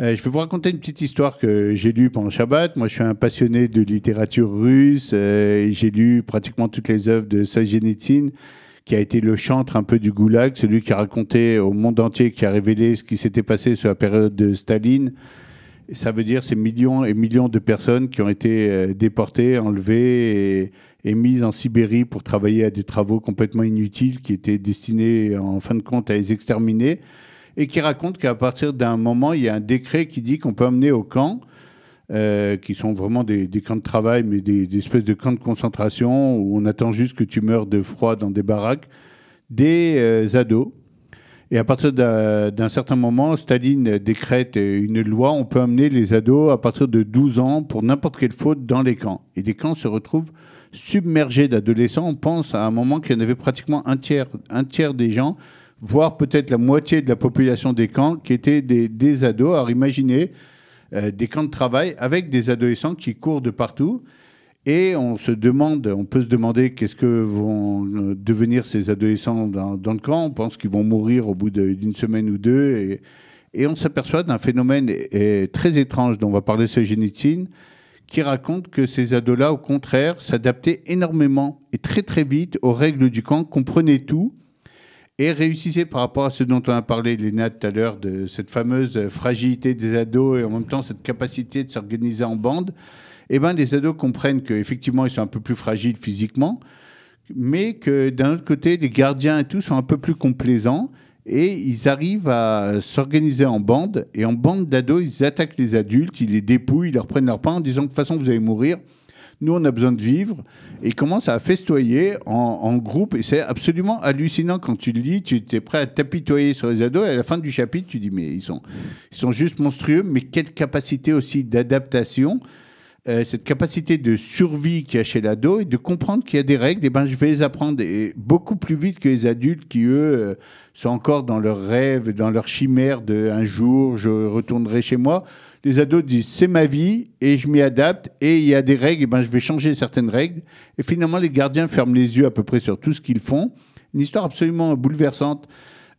Euh, je vais vous raconter une petite histoire que j'ai lue pendant Shabbat. Moi, je suis un passionné de littérature russe. Euh, et j'ai lu pratiquement toutes les œuvres de Solzhenitsyn, qui a été le chantre un peu du goulag, celui qui a raconté au monde entier, qui a révélé ce qui s'était passé sur la période de Staline. Ça veut dire ces millions et millions de personnes qui ont été euh, déportées, enlevées et, mises en Sibérie pour travailler à des travaux complètement inutiles qui étaient destinés en fin de compte à les exterminer et qui raconte qu'à partir d'un moment, il y a un décret qui dit qu'on peut amener au camp, euh, qui sont vraiment des, camps de travail, mais des, espèces de camps de concentration où on attend juste que tu meurs de froid dans des baraques, des euh, ados. Et à partir d'un certain moment, Staline décrète une loi, on peut amener les ados à partir de 12 ans pour n'importe quelle faute dans les camps. Et les camps se retrouvent submergés d'adolescents. On pense à un moment qu'il y en avait pratiquement un tiers des gens voire peut-être la moitié de la population des camps qui étaient des, ados. Alors imaginez euh, des camps de travail avec des adolescents qui courent de partout. Et on se demande, on peut se demander qu'est-ce que vont euh, devenir ces adolescents dans, le camp. On pense qu'ils vont mourir au bout d'une semaine ou deux. Et, on s'aperçoit d'un phénomène très étrange dont on va parler génétine qui raconte que ces ados-là, au contraire, s'adaptaient énormément et très très vite aux règles du camp, comprenaient tout et réussissez par rapport à ce dont on a parlé, Léna, tout à l'heure, de cette fameuse euh, fragilité des ados et en même temps cette capacité de s'organiser en bande, eh ben, les ados comprennent qu'effectivement, ils sont un peu plus fragiles physiquement, mais que d'un autre côté, les gardiens et tout sont un peu plus complaisants et ils arrivent à s'organiser en bande. Et en bande d'ados, ils attaquent les adultes, ils les dépouillent, ils leur prennent leur pain en disant de toute façon, vous allez mourir. Nous, on a besoin de vivre. Et ils commencent à festoyer en, groupe. Et c'est absolument hallucinant quand tu le lis. Tu es prêt à t'apitoyer sur les ados. Et à la fin du chapitre, tu dis, mais ils sont, ils sont juste monstrueux. Mais quelle capacité aussi d'adaptation euh, cette capacité de survie qu'il y a chez l'ado et de comprendre qu'il y a des règles, et eh ben, je vais les apprendre beaucoup plus vite que les adultes qui, eux, euh, sont encore dans leurs rêve, dans leur chimère de un jour, je retournerai chez moi les ados disent c'est ma vie et je m'y adapte et il y a des règles, et eh ben, je vais changer certaines règles. Et finalement, les gardiens ferment les yeux à peu près sur tout ce qu'ils font. Une histoire absolument bouleversante.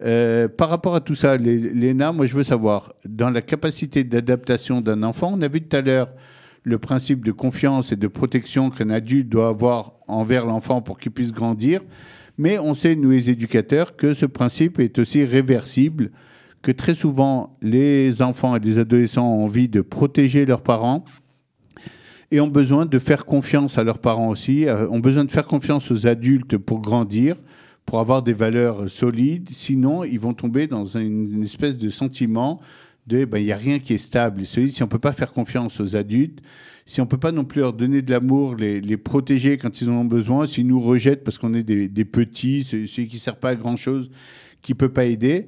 Euh, par rapport à tout ça, Léna, moi je veux savoir, dans la capacité d'adaptation d'un enfant, on a vu tout à l'heure le principe de confiance et de protection qu'un adulte doit avoir envers l'enfant pour qu'il puisse grandir, mais on sait, nous les éducateurs, que ce principe est aussi réversible que très souvent les enfants et les adolescents ont envie de protéger leurs parents et ont besoin de faire confiance à leurs parents aussi, euh, ont besoin de faire confiance aux adultes pour grandir, pour avoir des valeurs solides, sinon ils vont tomber dans une espèce de sentiment de ben, il n'y a rien qui est stable. Si on ne peut pas faire confiance aux adultes, si on ne peut pas non plus leur donner de l'amour, les, protéger quand ils en ont besoin, s'ils nous rejettent parce qu'on est des, petits, celui qui ne sert pas à grand-chose, qui peut pas aider,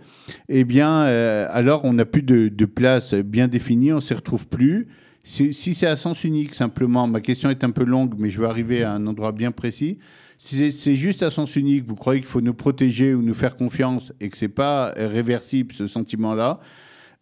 eh bien, euh, alors on n'a plus de, de, place bien définie, on s'y retrouve plus. Si, si c'est à sens unique simplement, ma question est un peu longue, mais je vais arriver à un endroit bien précis. Si c'est juste à sens unique, vous croyez qu'il faut nous protéger ou nous faire confiance et que c'est pas réversible ce sentiment-là,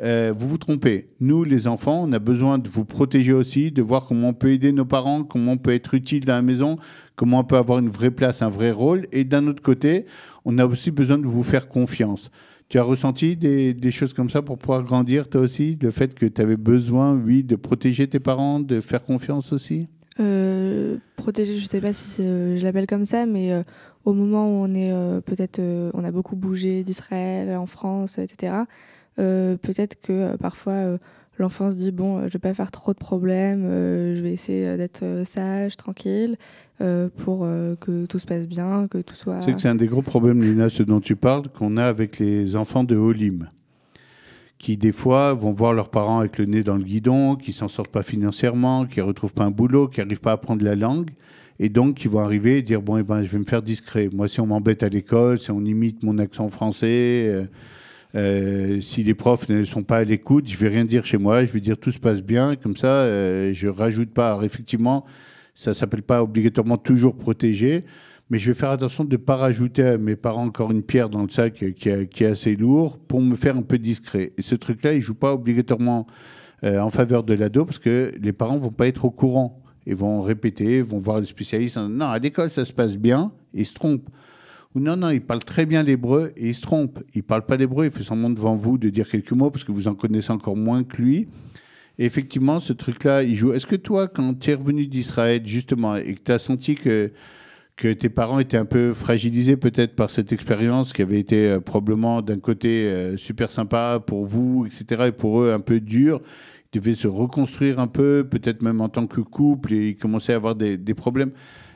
euh, vous vous trompez. Nous, les enfants, on a besoin de vous protéger aussi, de voir comment on peut aider nos parents, comment on peut être utile dans la maison, comment on peut avoir une vraie place, un vrai rôle. Et d'un autre côté, on a aussi besoin de vous faire confiance. Tu as ressenti des, choses comme ça pour pouvoir grandir, toi aussi Le fait que tu avais besoin, oui, de protéger tes parents, de faire confiance aussi euh, Protéger, je ne sais pas si euh, je l'appelle comme ça, mais au moment où on est peut-être, on a beaucoup bougé d'Israël, en France, etc., euh, peut-être que euh, parfois euh, l'enfant se dit bon, je vais pas faire trop de problèmes, je vais essayer d'être sage, tranquille, pour que tout se passe bien, que tout soit. C'est un des gros problèmes, Lina, ce dont tu parles, qu'on a avec les enfants de Olim, qui des fois vont voir leurs parents avec le nez dans le guidon, qui s'en sortent pas financièrement, qui retrouvent pas un boulot, qui n'arrivent pas à apprendre la langue. Et donc, qui vont arriver et dire, bon, eh ben, je vais me faire discret. Moi, si on m'embête à l'école, si on imite mon accent français, euh, si les profs ne sont pas à l'écoute, je vais rien dire chez moi, je vais dire tout se passe bien, comme ça, je euh, je rajoute pas. Alors, effectivement, ça s'appelle pas obligatoirement toujours protégé mais je vais faire attention de ne pas rajouter à mes parents encore une pierre dans le sac qui, est, assez lourd pour me faire un peu discret. Et ce truc-là, il joue pas obligatoirement euh, en faveur de l'ado parce que les parents vont pas être au courant et vont répéter, vont voir les spécialistes. Non, à l'école, ça se passe bien, ils se trompent non, non, il parle très bien l'hébreu et il se trompe. Il parle pas l'hébreu, il fait semblant devant vous de dire quelques mots parce que vous en connaissez encore moins que lui. Et effectivement, ce truc-là, il joue. Est-ce que toi, quand tu es revenu d'Israël, justement, et que tu as senti que, que tes parents étaient un peu fragilisés peut-être par cette expérience qui avait été euh, probablement d'un côté euh, super sympa pour vous, etc., et pour eux un peu dur, ils devaient se reconstruire un peu, peut-être même en tant que couple, et ils commençaient à avoir des problèmes.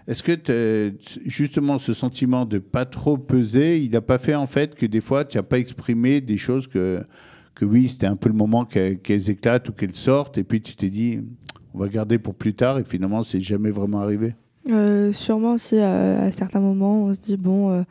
Est-ce que justement ce sentiment de pas trop peser, il n'a pas fait en fait que des fois tu n'as pas exprimé des choses que, oui, c'était un peu le moment qu'elles éclatent ou qu'elles sortent, et puis tu t'es dit on va garder pour plus tard, et finalement c'est jamais vraiment arrivé euh, Sûrement aussi à certains moments, on se dit bon, euh,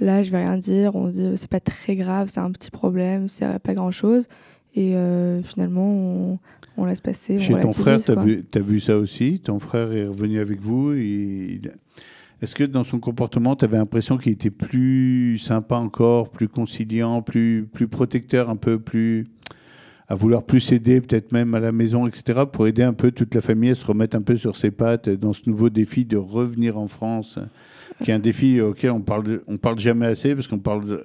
là je vais rien dire, on se dit c'est pas très grave, c'est un petit problème, c'est pas grand chose, et euh, finalement, on, laisse passer. Chez ton frère, tu as, vu ça aussi Ton frère est revenu avec vous Est-ce que dans son comportement, tu avais l'impression qu'il était plus sympa encore, plus conciliant, plus, plus protecteur, un peu plus à vouloir plus aider, peut-être même à la maison, etc., pour aider un peu toute la famille à se remettre un peu sur ses pattes dans ce nouveau défi de revenir en France, qui est un défi auquel on parle, on parle jamais assez, parce qu'on parle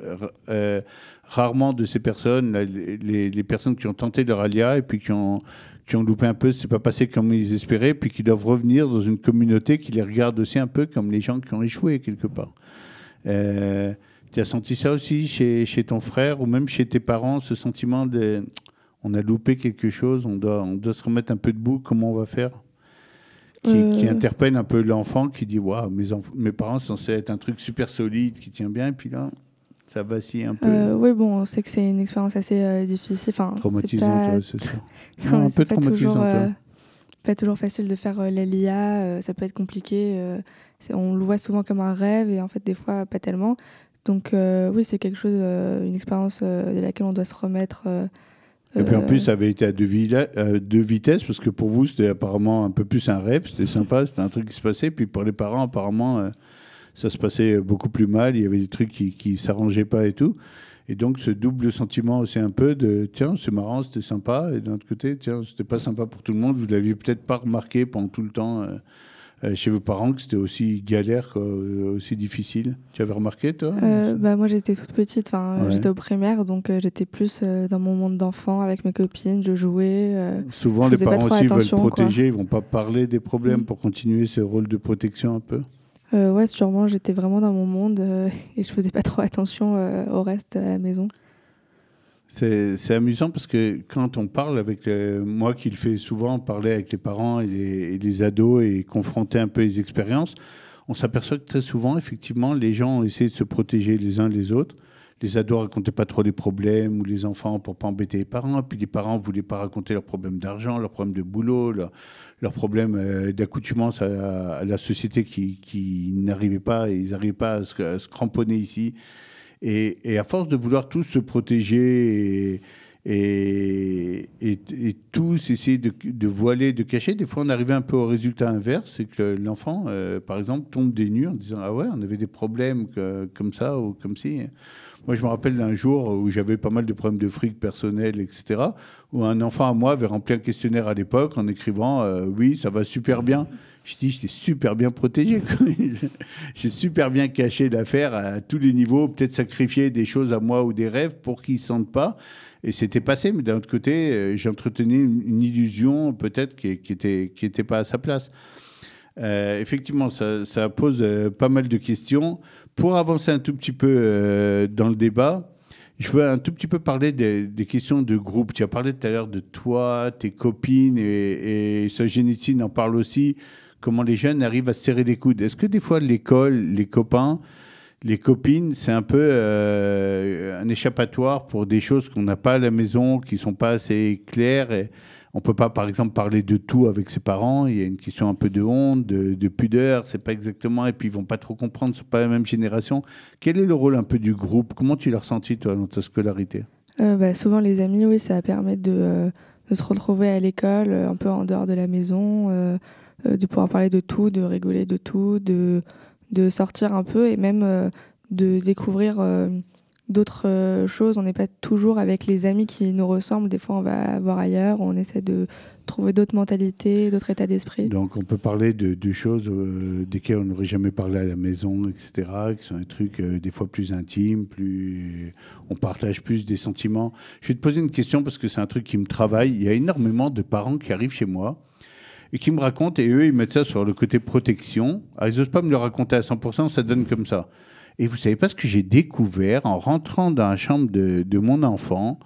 euh, rarement de ces personnes, les, personnes qui ont tenté leur alia et puis qui ont, qui ont loupé un peu, c'est pas passé comme ils espéraient, puis qui doivent revenir dans une communauté qui les regarde aussi un peu comme les gens qui ont échoué quelque part. Euh, tu as senti ça aussi chez, ton frère ou même chez tes parents, ce sentiment de on a loupé quelque chose, on doit, on doit se remettre un peu debout, comment on va faire qui, euh. interpelle un peu l'enfant qui dit Waouh, mes, mes parents sont censés être un truc super solide qui tient bien, et puis là ça vacille un peu. Euh, oui, bon, on sait que c'est une expérience assez euh, difficile. Enfin, traumatisante, (laughs) c'est pas... un peu pas toujours, euh, pas toujours facile de faire l'ELIA, ça peut être compliqué. on le voit souvent comme un rêve et en fait, des fois, pas tellement. Donc, oui, c'est quelque chose, une expérience de laquelle on doit se remettre. et puis en plus, ça avait été à deux, à deux vitesses, parce que pour vous, c'était apparemment un peu plus un rêve, c'était sympa, c'était un truc qui se passait. Puis pour les parents, apparemment, ça se passait beaucoup plus mal, il y avait des trucs qui ne s'arrangeaient pas et tout. Et donc ce double sentiment, c'est un peu de tiens, c'est marrant, c'était sympa, et d'un autre côté, tiens, c'était pas sympa pour tout le monde, vous l'aviez peut-être pas remarqué pendant tout le temps euh, euh, chez vos parents que c'était aussi galère, euh, aussi difficile. Tu avais remarqué toi bah, Moi j'étais toute petite, j'étais au primaire, donc j'étais plus dans mon monde d'enfant avec mes copines, je jouais. Souvent les parents aussi veulent protéger, Ils ils vont pas parler des problèmes mm. pour continuer ce rôle de protection un peu euh, sûrement, j'étais vraiment dans mon monde euh, et je faisais pas trop attention euh, au reste à la maison. C'est amusant parce que quand on parle avec euh, moi, qui le fais souvent, parler avec les parents et les, ados et confronter un peu les expériences, on s'aperçoit que très souvent, effectivement, les gens ont essayé de se protéger les uns les autres les ados racontaient pas trop les problèmes ou les enfants pour pas embêter les parents. puis les parents voulaient pas raconter leurs problèmes d'argent, leurs problèmes de boulot, leurs, leur problème euh, d'accoutumance à, la société qui, n'arrivait pas, ils n'arrivaient pas à se, cramponner ici. Et, à force de vouloir tous se protéger et, tous essayer de, voiler, de cacher, des fois on arrivait un peu au résultat inverse, c'est que l'enfant, euh, par exemple, tombe des nues en disant Ah ouais, on avait des problèmes comme ça ou comme si. Moi, je me rappelle d'un jour où j'avais pas mal de problèmes de fric personnel, etc., où un enfant à moi avait rempli un questionnaire à l'époque en écrivant euh, Oui, ça va super bien. Je dis, j'étais super bien protégé. (laughs) J'ai super bien caché l'affaire à tous les niveaux, peut-être sacrifié des choses à moi ou des rêves pour qu'ils ne sentent pas. Et c'était passé, mais d'un autre côté, euh, j'entretenais une, illusion peut-être qui n'était qui était pas à sa place. Euh, effectivement, ça, ça pose pas mal de questions pour avancer un tout petit peu euh, dans le débat, je veux un tout petit peu parler des, questions de groupe. Tu as parlé tout à l'heure de toi, tes copines, et, et génétine en parle aussi, comment les jeunes arrivent à se serrer les coudes. Est-ce que des fois, l'école, les copains, les copines, c'est un peu euh, un échappatoire pour des choses qu'on n'a pas à la maison, qui ne sont pas assez claires et, on peut pas, par exemple, parler de tout avec ses parents. Il y a une question un peu de honte, de, de pudeur. C'est pas exactement. Et puis ils vont pas trop comprendre. ce n'est pas la même génération. Quel est le rôle un peu du groupe Comment tu l'as ressenti toi dans ta scolarité euh, bah, souvent les amis, oui, ça permet de, euh, de se retrouver à l'école, euh, un peu en dehors de la maison, de pouvoir parler de tout, de rigoler de tout, de, de sortir un peu et même de découvrir d'autres euh, choses. On n'est pas toujours avec les amis qui nous ressemblent. Des fois, on va voir ailleurs. On essaie de trouver d'autres mentalités, d'autres états d'esprit. Donc, on peut parler de, choses euh, desquelles on n'aurait jamais parlé à la maison, etc. Qui sont des trucs euh, des fois plus intimes, plus on partage plus des sentiments. Je vais te poser une question parce que c'est un truc qui me travaille. Il y a énormément de parents qui arrivent chez moi et qui me racontent, et eux, ils mettent ça sur le côté protection. Ah, ils n'osent pas me le raconter à 100%, ça donne comme ça. Et vous savez pas ce que j'ai découvert en rentrant dans la chambre de, mon enfant.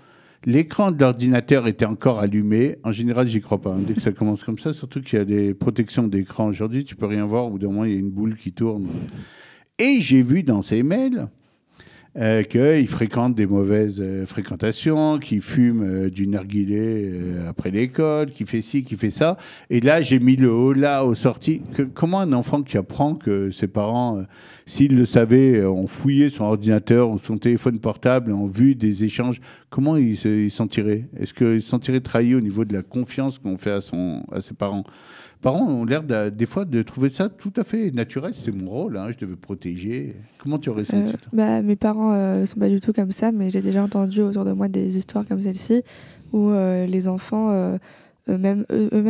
L'écran de l'ordinateur était encore allumé. En général, j'y crois pas. Hein. dès que ça commence comme ça, surtout qu'il y a des protections d'écran aujourd'hui, tu peux rien voir. Au bout d'un moment, il y a une boule qui tourne. Et j'ai vu dans ses mails euh, fréquente des mauvaises euh, fréquentations, qu'il fume euh, du narguilé euh, après l'école, qu'il fait ci, qu'il fait ça. Et là, j'ai mis le haut là aux sorties. comment un enfant qui apprend que ses parents, s'ils le savaient, ont fouillé son ordinateur ou son téléphone portable, ont vu des échanges, comment il, se, s'en Est-ce qu'il se sentirait trahi au niveau de la confiance qu'on fait à, son, à ses parents parents ont l'air des fois de trouver ça tout à fait naturel. C'est mon rôle, hein, je devais protéger. Comment tu aurais euh, senti bah, Mes parents ne euh, sont pas du tout comme ça, mais j'ai déjà entendu autour de moi des histoires comme celle-ci où euh, les enfants eux-mêmes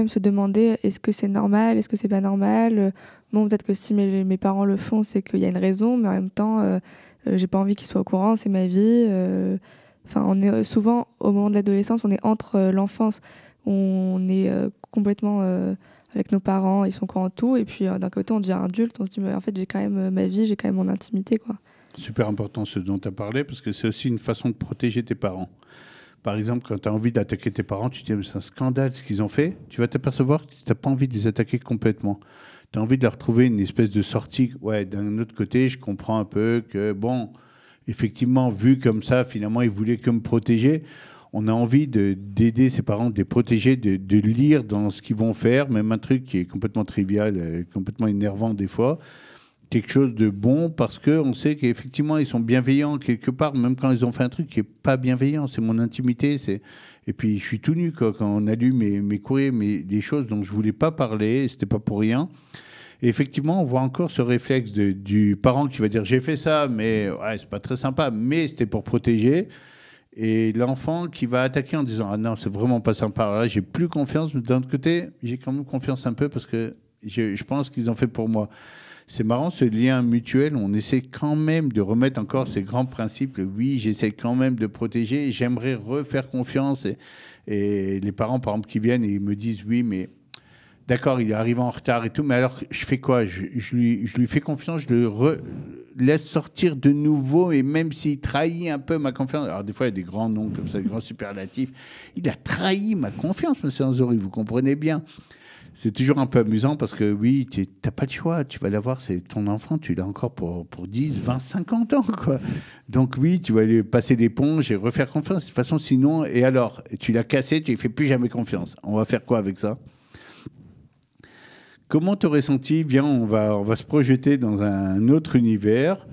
se demandaient est-ce que c'est normal, est-ce que c'est pas normal. Bon, peut-être que si mes, parents le font, c'est qu'il y a une raison, mais en même temps, je j'ai pas envie qu'ils soient au courant, c'est ma vie. Enfin, on est souvent au moment de l'adolescence, on est entre l'enfance, on est complètement avec nos parents, ils sont quand en tout. Et puis euh, d'un côté, on devient adulte, on se dit, mais en fait, j'ai quand même euh, ma vie, j'ai quand même mon intimité. quoi. Super important ce dont tu as parlé, parce que c'est aussi une façon de protéger tes parents. Par exemple, quand tu as envie d'attaquer tes parents, tu te dis, c'est un scandale ce qu'ils ont fait. Tu vas t'apercevoir que tu n'as pas envie de les attaquer complètement. Tu as envie de leur trouver une espèce de sortie. Ouais, d'un autre côté, je comprends un peu que, bon, effectivement, vu comme ça, finalement, ils voulaient que me protéger on a envie d'aider ses parents, de les protéger, de, lire dans ce qu'ils vont faire, même un truc qui est complètement trivial, euh, complètement énervant des fois, quelque chose de bon parce qu'on sait qu'effectivement ils sont bienveillants quelque part, même quand ils ont fait un truc qui n'est pas bienveillant, c'est mon intimité, c'est et puis je suis tout nu quand on a lu mes, courriers, mais des choses dont je voulais pas parler, Ce c'était pas pour rien. Et effectivement, on voit encore ce réflexe du parent qui va dire j'ai fait ça, mais ce c'est pas très sympa, mais c'était pour protéger. Et l'enfant qui va attaquer en disant Ah non, c'est vraiment pas sympa, là j'ai plus confiance, mais d'un autre côté, j'ai quand même confiance un peu parce que je, pense qu'ils ont fait pour moi. C'est marrant ce lien mutuel, on essaie quand même de remettre encore ces grands principes. Oui, j'essaie quand même de protéger, j'aimerais refaire confiance. Et, les parents, par exemple, qui viennent et me disent Oui, mais D'accord, il est arrivé en retard et tout, mais alors je fais quoi je, lui, fais confiance, je le laisse sortir de nouveau, et même s'il trahit un peu ma confiance, alors des fois il y a des grands noms comme ça, des grands superlatifs, il a trahi ma confiance, monsieur Anzori, vous comprenez bien. C'est toujours un peu amusant parce que oui, tu n'as pas de choix, tu vas l'avoir, c'est ton enfant, tu l'as encore pour, 10, 20, 50 ans. quoi. Donc oui, tu vas aller passer l'éponge et refaire confiance. De toute façon, sinon, et alors, tu l'as cassé, tu ne fais plus jamais confiance. On va faire quoi avec ça Comment t'aurais senti Viens, on va, on va se projeter dans un autre univers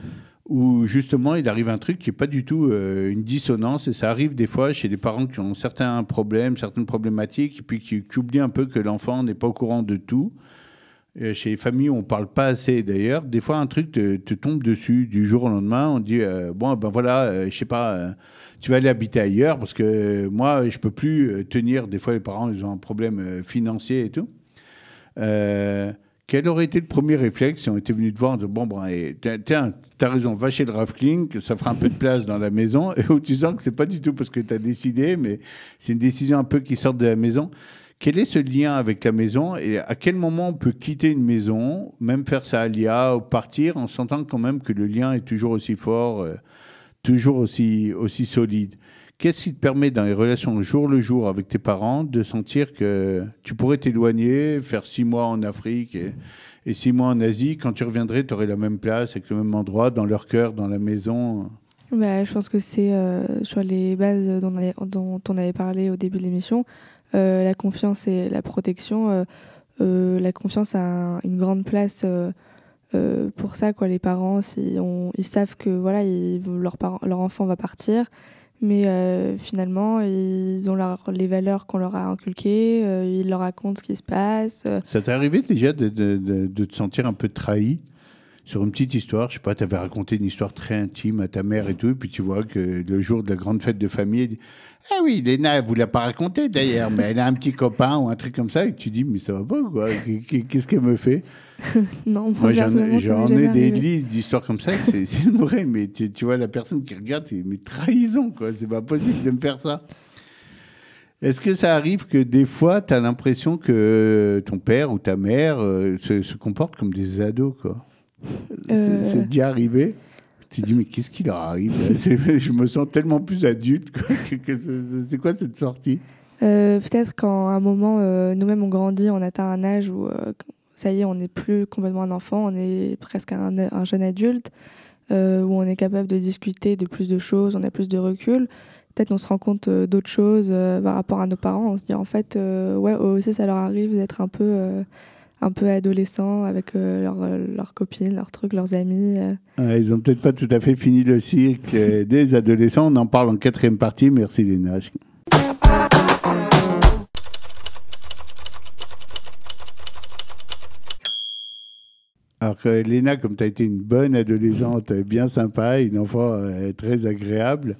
où justement il arrive un truc qui n'est pas du tout euh, une dissonance et ça arrive des fois chez des parents qui ont certains problèmes, certaines problématiques et puis qui, oublient un peu que l'enfant n'est pas au courant de tout. chez les familles, on ne parle pas assez d'ailleurs. Des fois, un truc te, tombe dessus du jour au lendemain. On dit euh, Bon, ben voilà, euh, je sais pas, tu vas aller habiter ailleurs parce que moi, je ne peux plus tenir. Des fois, les parents, ils ont un problème financier et tout. Euh, quel aurait été le premier réflexe si on était venu te voir de Bon, bon et, eh, tiens, t'as raison, va chez le rafling, que ça fera un peu de place dans la maison, (laughs) et où tu sens que c'est pas du tout parce que t'as décidé, mais c'est une décision un peu qui sort de la maison. Quel est ce lien avec la maison et à quel moment on peut quitter une maison, même faire sa alia ou partir en sentant quand même que le lien est toujours aussi fort, euh, toujours aussi, aussi solide Qu'est-ce qui te permet dans les relations jour le jour avec tes parents de sentir que tu pourrais t'éloigner, faire six mois en Afrique et, six mois en Asie, quand tu reviendrais, tu aurais la même place, avec le même endroit, dans leur cœur, dans la maison bah, Je pense que c'est euh, sur les bases dont on, avait, parlé au début de l'émission, euh, la confiance et la protection. Euh, euh, la confiance a une grande place. pour ça quoi les parents ils savent que voilà leur, leur enfant va partir mais euh, finalement, ils ont les valeurs qu'on leur a inculquées, euh, ils leur racontent ce qui se passe. Euh. Ça t'est arrivé déjà de, de, de, te sentir un peu trahi sur une petite histoire Je sais pas, tu avais raconté une histoire très intime à ta mère et tout, et puis tu vois que le jour de la grande fête de famille, dit « ah oui, Léna, elle ne vous l'a pas raconté d'ailleurs, mais elle a un petit copain ou un truc comme ça, et tu dis, mais ça va pas, quoi, qu'est-ce qu'elle me fait (laughs) non, moi, j'en ai des listes d'histoires comme ça, c'est (laughs) vrai, mais tu, vois la personne qui regarde, mais trahison, quoi, c'est pas possible de me faire ça. Est-ce que ça arrive que des fois, tu as l'impression que ton père ou ta mère euh, se, se comportent comme des ados, quoi C'est euh. déjà arrivé tu te dis, mais qu'est-ce qui leur arrive (laughs) Je me sens tellement plus adulte. Que, c'est quoi cette sortie euh, Peut-être qu'en un moment, nous-mêmes, on grandit, on atteint un âge où ça y est, on n'est plus complètement un enfant, on est presque un, jeune adulte, euh, où on est capable de discuter de plus de choses, on a plus de recul. Peut-être on se rend compte euh, d'autres choses euh, par rapport à nos parents. On se dit en fait, ouais, aussi, ça leur arrive d'être un peu, un peu adolescent avec leurs copines, leurs trucs, leurs amis. ils n'ont peut-être pas tout à fait fini le cycle des adolescents. On en parle en quatrième partie. Merci, Léna. Alors Léna, comme tu as été une bonne adolescente euh, bien sympa, une enfant euh, très agréable,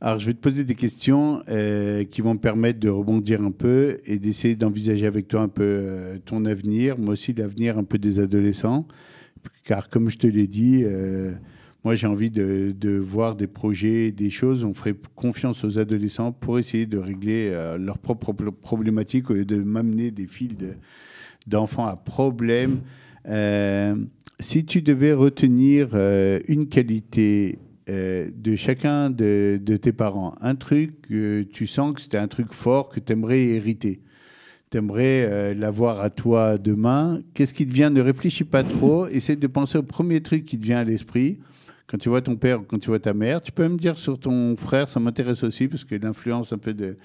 alors je vais te poser des questions euh, qui vont me permettre de rebondir un peu et d'essayer d'envisager avec toi un peu ton avenir, moi aussi l'avenir un peu des adolescents, car comme je te l'ai dit, moi j'ai envie de, voir des projets, des choses, on ferait confiance aux adolescents pour essayer de régler leurs propres problématiques au lieu de m'amener des fils d'enfants à problème. Euh, si tu devais retenir euh, une qualité euh, de chacun de, tes parents, un truc que tu sens que c'était un truc fort que tu aimerais hériter, tu aimerais l'avoir à toi demain, qu'est-ce qui te vient Ne réfléchis pas trop, (laughs) essaie de penser au premier truc qui te vient à l'esprit. Quand tu vois ton père ou quand tu vois ta mère, tu peux me dire sur ton frère, ça m'intéresse aussi parce que l'influence un peu de,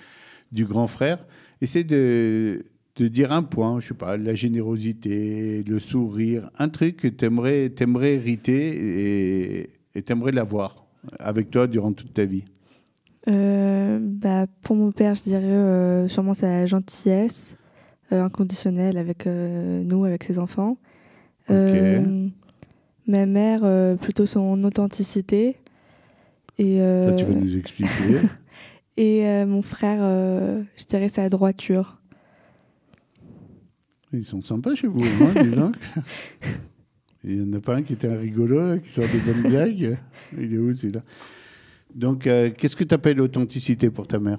du grand frère. Essaie de de dire un point, je sais pas, la générosité, le sourire, un truc que t'aimerais, aimerais hériter et, tu t'aimerais l'avoir avec toi durant toute ta vie euh, bah, Pour mon père, je dirais euh, sûrement sa gentillesse euh, inconditionnelle avec nous, avec ses enfants. Ok. ma mère, plutôt son authenticité. Et, Ça, tu veux nous expliquer. (laughs) et mon frère, je dirais sa droiture. Ils sont sympas chez vous, moi, (laughs) Il n'y en a pas un qui était un rigolo, qui sort des bonnes blagues. Il est où celui-là Donc, euh, qu'est-ce que tu appelles l'authenticité pour ta mère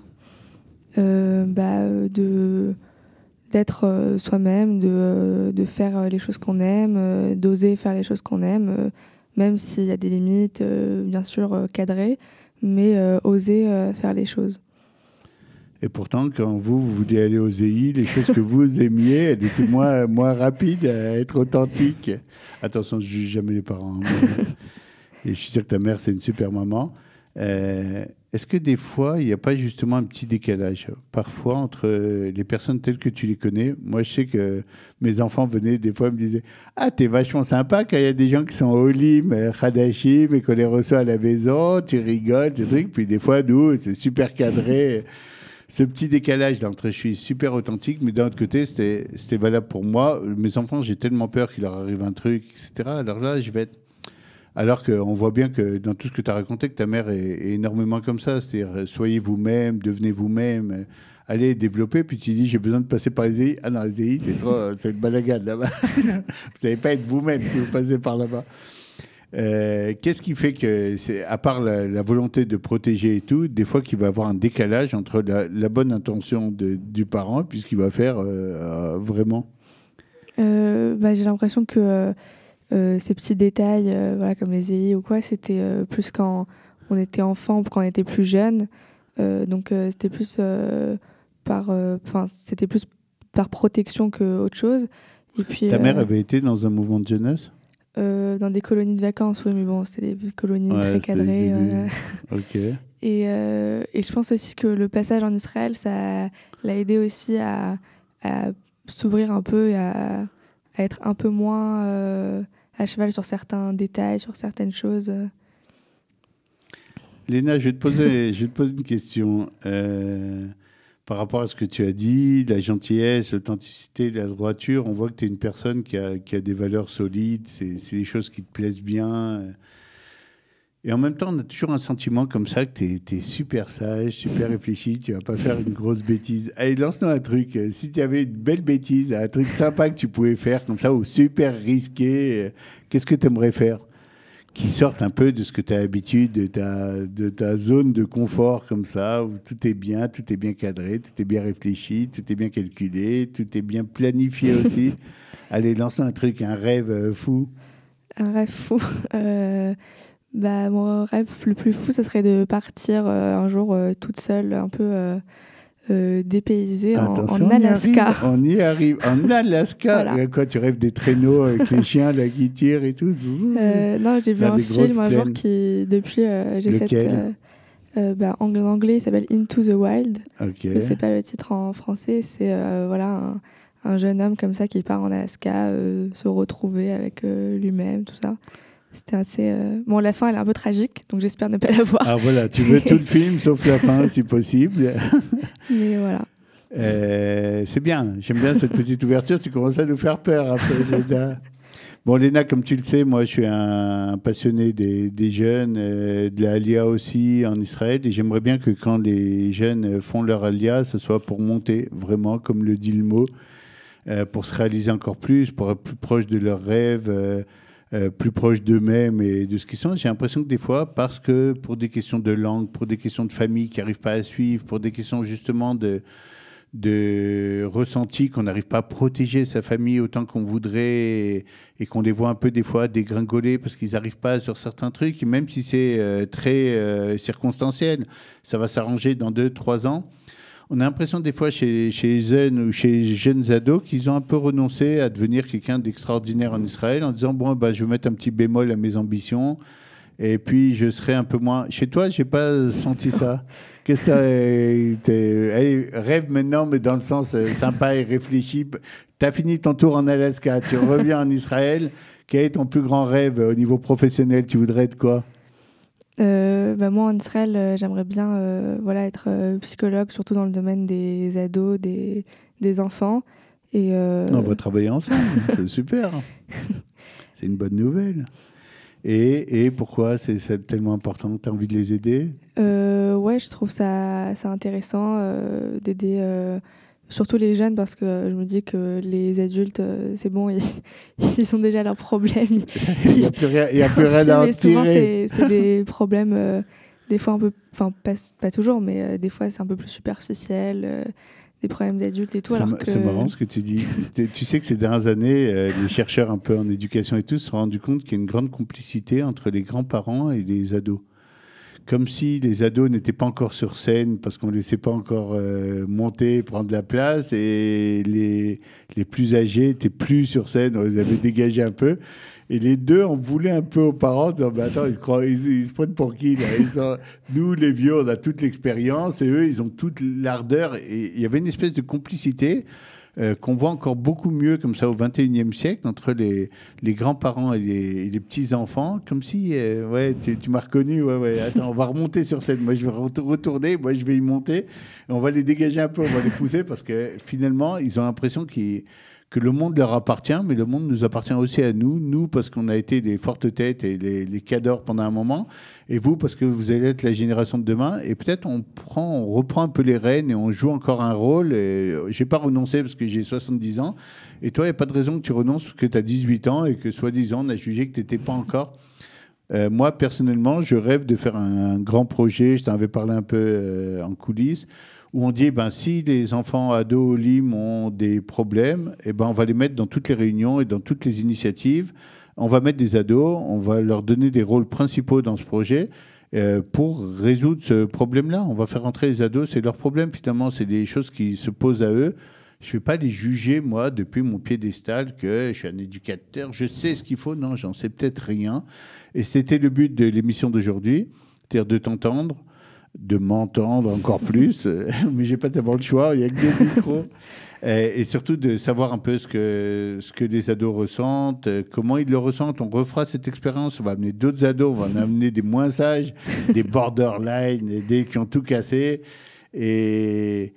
euh, bah, euh, de d'être soi-même, de, de, faire les choses qu'on aime, d'oser faire les choses qu'on aime, même s'il y a des limites, bien sûr, cadrées, mais oser faire les choses. Et pourtant, quand vous, vous voulez aller aux EI, les choses que vous aimiez, elles étaient moins, moins rapides à être authentiques. Attention, je ne juge jamais les parents. Hein, Et je suis sûr que ta mère, c'est une super maman. Euh, est-ce que des fois, il n'y a pas justement un petit décalage Parfois, entre les personnes telles que tu les connais, moi, je sais que mes enfants venaient des fois me disaient Ah, t'es vachement sympa quand il y a des gens qui sont au mais Khadashim, mais qu'on les reçoit à la maison, tu rigoles, des trucs. Puis des fois, nous, c'est super cadré ce petit décalage entre je suis super authentique, mais d'un autre côté, c'était valable pour moi. Mes enfants, j'ai tellement peur qu'il leur arrive un truc, etc. Alors là, je vais être. Alors qu'on voit bien que dans tout ce que tu as raconté, que ta mère est, énormément comme ça. C'est-à-dire, soyez vous-même, devenez vous-même, euh, allez développer. Puis tu dis, j'ai besoin de passer par les Ah non, les c'est trop, c'est une balagade là-bas. (laughs) vous savez pas être vous-même si vous passez par là-bas. Euh, qu'est-ce qui fait que, à part la, volonté de protéger et tout, des fois qu'il va y avoir un décalage entre la, bonne intention du parent et ce qu'il va faire euh, vraiment euh, bah, J'ai l'impression que ces petits détails, voilà, comme les EI ou quoi, c'était plus quand on était enfant ou quand on était plus jeune. donc c'était plus par, c'était plus par protection que autre chose. Et puis, Ta mère avait été dans un mouvement de jeunesse euh, dans des colonies de vacances, oui, mais bon, c'était des colonies très cadrées. Euh. (laughs) (laughs) et, euh, et, je pense aussi que le passage en Israël, ça l'a aidé aussi à, s'ouvrir un peu, et à, être un peu moins à cheval sur certains détails, sur certaines choses. Léna, je vais te poser, je vais te poser une question. Euh, par rapport à ce que tu as dit, la gentillesse, l'authenticité, la droiture, on voit que tu es une personne qui a, des valeurs solides, c'est des choses qui te plaisent bien. Et en même temps, on a toujours un sentiment comme ça que tu es, super sage, super réfléchi, tu vas pas faire une grosse bêtise. Allez, lance-nous un truc. Si tu avais une belle bêtise, un truc sympa que tu pouvais faire comme ça, ou super risqué, qu'est-ce que tu aimerais faire qui sortent un peu de ce que tu as l'habitude, de ta, de ta zone de confort comme ça, où tout est bien, tout est bien cadré, tout est bien réfléchi, tout est bien calculé, tout est bien planifié (laughs) aussi. Allez, lance un truc, un rêve euh, fou. Un rêve fou. (laughs) Euh, bah, mon rêve le plus fou, ça serait de partir euh, un jour toute seule, un peu euh, dépaysé en, Alaska. On y arrive, en (laughs) Alaska. Euh, tu rêves des traîneaux avec les (laughs) chiens là, qui tirent et tout euh, Non, j'ai vu un film un jour qui, depuis, j'ai cette. Bah, en anglais, il s'appelle Into the Wild. Okay. Je sais pas le titre en français. C'est voilà un, un, jeune homme comme ça qui part en Alaska se retrouver avec lui-même, tout ça. C'était assez. Euh, bon, la fin, elle est un peu tragique, donc j'espère ne pas la voir. Ah voilà, tu veux tout le (laughs) film sauf la fin, si possible. (laughs) Mais voilà. Euh, c'est bien, j'aime bien cette petite ouverture. Tu commences à nous faire peur après, Léna. Bon, Léna, comme tu le sais, moi je suis un, passionné des, des jeunes, euh, de la aussi en Israël, et j'aimerais bien que quand les jeunes font leur Alia, ce soit pour monter vraiment, comme le dit le mot, pour se réaliser encore plus, pour être plus proche de leurs rêves euh, plus proches d'eux-mêmes et de ce qu'ils sont. J'ai l'impression que des fois, parce que pour des questions de langue, pour des questions de famille qui n'arrivent pas à suivre, pour des questions justement de, de ressenti qu'on n'arrive pas à protéger sa famille autant qu'on voudrait et, qu'on les voit un peu des fois dégringoler parce qu'ils n'arrivent pas sur certains trucs, même si c'est euh, très euh, circonstanciel, ça va s'arranger dans deux, trois ans on a l'impression des fois chez, les jeunes ou chez les jeunes ados qu'ils ont un peu renoncé à devenir quelqu'un d'extraordinaire en Israël en disant bon bah, je vais mettre un petit bémol à mes ambitions et puis je serai un peu moins. Chez toi, j'ai pas senti ça. (laughs) Qu'est-ce que Allez, rêve maintenant, mais dans le sens euh, sympa et réfléchi. Tu as fini ton tour en Alaska, tu reviens en Israël. Quel est ton plus grand rêve au niveau professionnel Tu voudrais être quoi euh, bah, moi en Israël, euh, j'aimerais bien euh, voilà, être psychologue, surtout dans le domaine des ados, des, enfants. Et, On va travailler ensemble, (laughs) c'est super. C'est une bonne nouvelle. Et, pourquoi c'est tellement important Tu as envie de les aider Ouais, je trouve ça, ça intéressant d'aider surtout les jeunes, parce que je me dis que les adultes, euh, c'est bon, (laughs) ils, ils, ont déjà leurs problèmes. (laughs) il n'y a plus rien, y a plus (laughs) à Souvent, c'est des problèmes, euh, des fois un peu, enfin, pas, pas, toujours, mais euh, des fois, c'est un peu plus superficiel. des problèmes d'adultes et tout. C'est que... marrant ce que tu dis. tu sais que ces dernières années, les chercheurs un peu en éducation et tout se sont rendus compte qu'il y a une grande complicité entre les grands-parents et les ados comme si les ados n'étaient pas encore sur scène parce qu'on ne les laissait pas encore euh, monter, prendre la place, et les, les plus âgés étaient plus sur scène, on les avait dégagés un peu. Et les deux, on voulait un peu aux parents, disant, mais bah, attends, ils, se prennent pour qui Nous, les vieux, on a toute l'expérience, et eux, ils ont toute l'ardeur. Et il y avait une espèce de complicité euh, qu'on voit encore beaucoup mieux comme ça au 21e siècle, entre les, grands-parents et les, petits-enfants, comme si, euh, ouais, tu, m'as reconnu, ouais, ouais, attends, on va remonter sur scène, moi je vais retourner, moi je vais y monter, on va les dégager un peu, on va les pousser, parce que finalement, ils ont l'impression qu'ils que le monde leur appartient, mais le monde nous appartient aussi à nous. Nous, parce qu'on a été des fortes têtes et les, cadors pendant un moment, et vous, parce que vous allez être la génération de demain. Et peut-être on, reprend un peu les rênes et on joue encore un rôle. Euh, je n'ai pas renoncé parce que j'ai 70 ans. Et toi, il n'y a pas de raison que tu renonces parce que tu as 18 ans et que soi-disant, on a jugé que tu n'étais pas encore. Euh, moi, personnellement, je rêve de faire un, grand projet. Je t'en avais parlé un peu euh, en coulisses où on dit, ben, si les enfants ados au LIM ont des problèmes, eh ben, on va les mettre dans toutes les réunions et dans toutes les initiatives. On va mettre des ados, on va leur donner des rôles principaux dans ce projet euh, pour résoudre ce problème-là. On va faire entrer les ados, c'est leur problème finalement, c'est des choses qui se posent à eux. Je ne vais pas les juger, moi, depuis mon piédestal, que je suis un éducateur, je sais ce qu'il faut. Non, j'en sais peut-être rien. Et c'était le but de l'émission d'aujourd'hui, c'est-à-dire de t'entendre, de m'entendre encore plus, euh, (laughs) mais j'ai pas d'abord le choix, il n'y a que des (laughs) micros. Et, surtout de savoir un peu ce que, ce que les ados ressentent, euh, comment ils le ressentent. On refera cette expérience, on va amener d'autres ados, on va en (laughs) amener des moins sages, des borderline, des qui ont tout cassé. Et,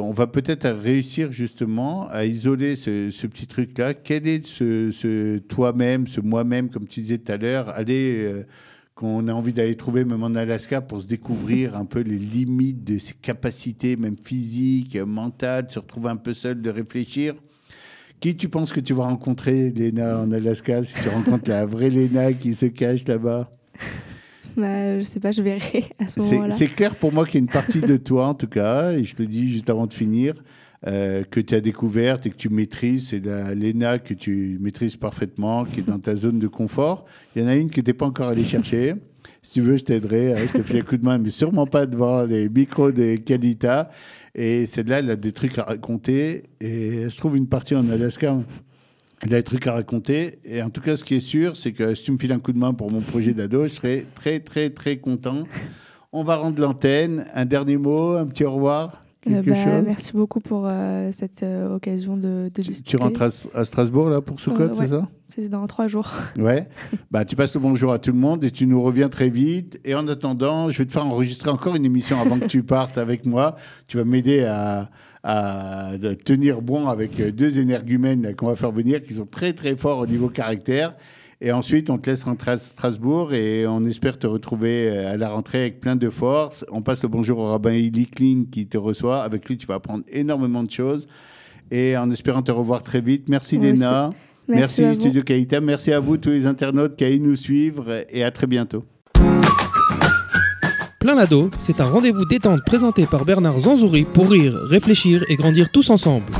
on va peut-être réussir justement à isoler ce, petit truc-là. Quel est ce, toi-même, ce moi-même, comme tu disais tout à l'heure, aller... Euh, qu'on a envie d'aller trouver même en Alaska pour se découvrir un peu les limites de ses capacités, même physiques, mentales, se retrouver un peu seul, de réfléchir. Qui tu penses que tu vas rencontrer, Léna, en Alaska, si tu rencontres la vraie Léna qui se cache là-bas (laughs) bah, Je sais pas, je verrai à ce moment-là. C'est clair pour moi qu'il y a une partie de toi, en tout cas, et je te le dis juste avant de finir, euh, que tu as découverte et que tu maîtrises, c'est l'ENA que tu maîtrises parfaitement, qui est dans ta zone de confort. Il y en a une que tu n'es pas encore allé chercher. Si tu veux, je t'aiderai, hein, je te fais un coup de main, mais sûrement pas devant les micros des Kalita. Et celle-là, elle a des trucs à raconter. Et se trouve une partie en Alaska, elle a des trucs à raconter. Et en tout cas, ce qui est sûr, c'est que si tu me files un coup de main pour mon projet d'ado, je serai très, très, très content. On va rendre l'antenne. Un dernier mot, un petit au revoir. Euh, bah, merci beaucoup pour euh, cette euh, occasion de, discuter. Tu rentres à, Strasbourg là pour Soukot, c'est ça C'est dans trois jours. (laughs) Ouais. bah, tu passes le bonjour à tout le monde et tu nous reviens très vite. Et en attendant, je vais te faire enregistrer encore une émission avant que tu (laughs) partes avec moi. Tu vas m'aider à, à, tenir bon avec deux énergumènes qu'on va faire venir qui sont très très forts au niveau caractère. Et ensuite, on te laisse rentrer à Strasbourg et on espère te retrouver euh, à la rentrée avec plein de force. On passe le bonjour au rabbin Eli Kling qui te reçoit. Avec lui, tu vas apprendre énormément de choses. Et en espérant te revoir très vite, merci Léna. Merci, Studio Kaita. Merci à vous tous les internautes qui allez nous suivre et à très bientôt. Plein ado, c'est un rendez-vous détente présenté par Bernard Zanzouri pour rire, réfléchir et grandir tous ensemble.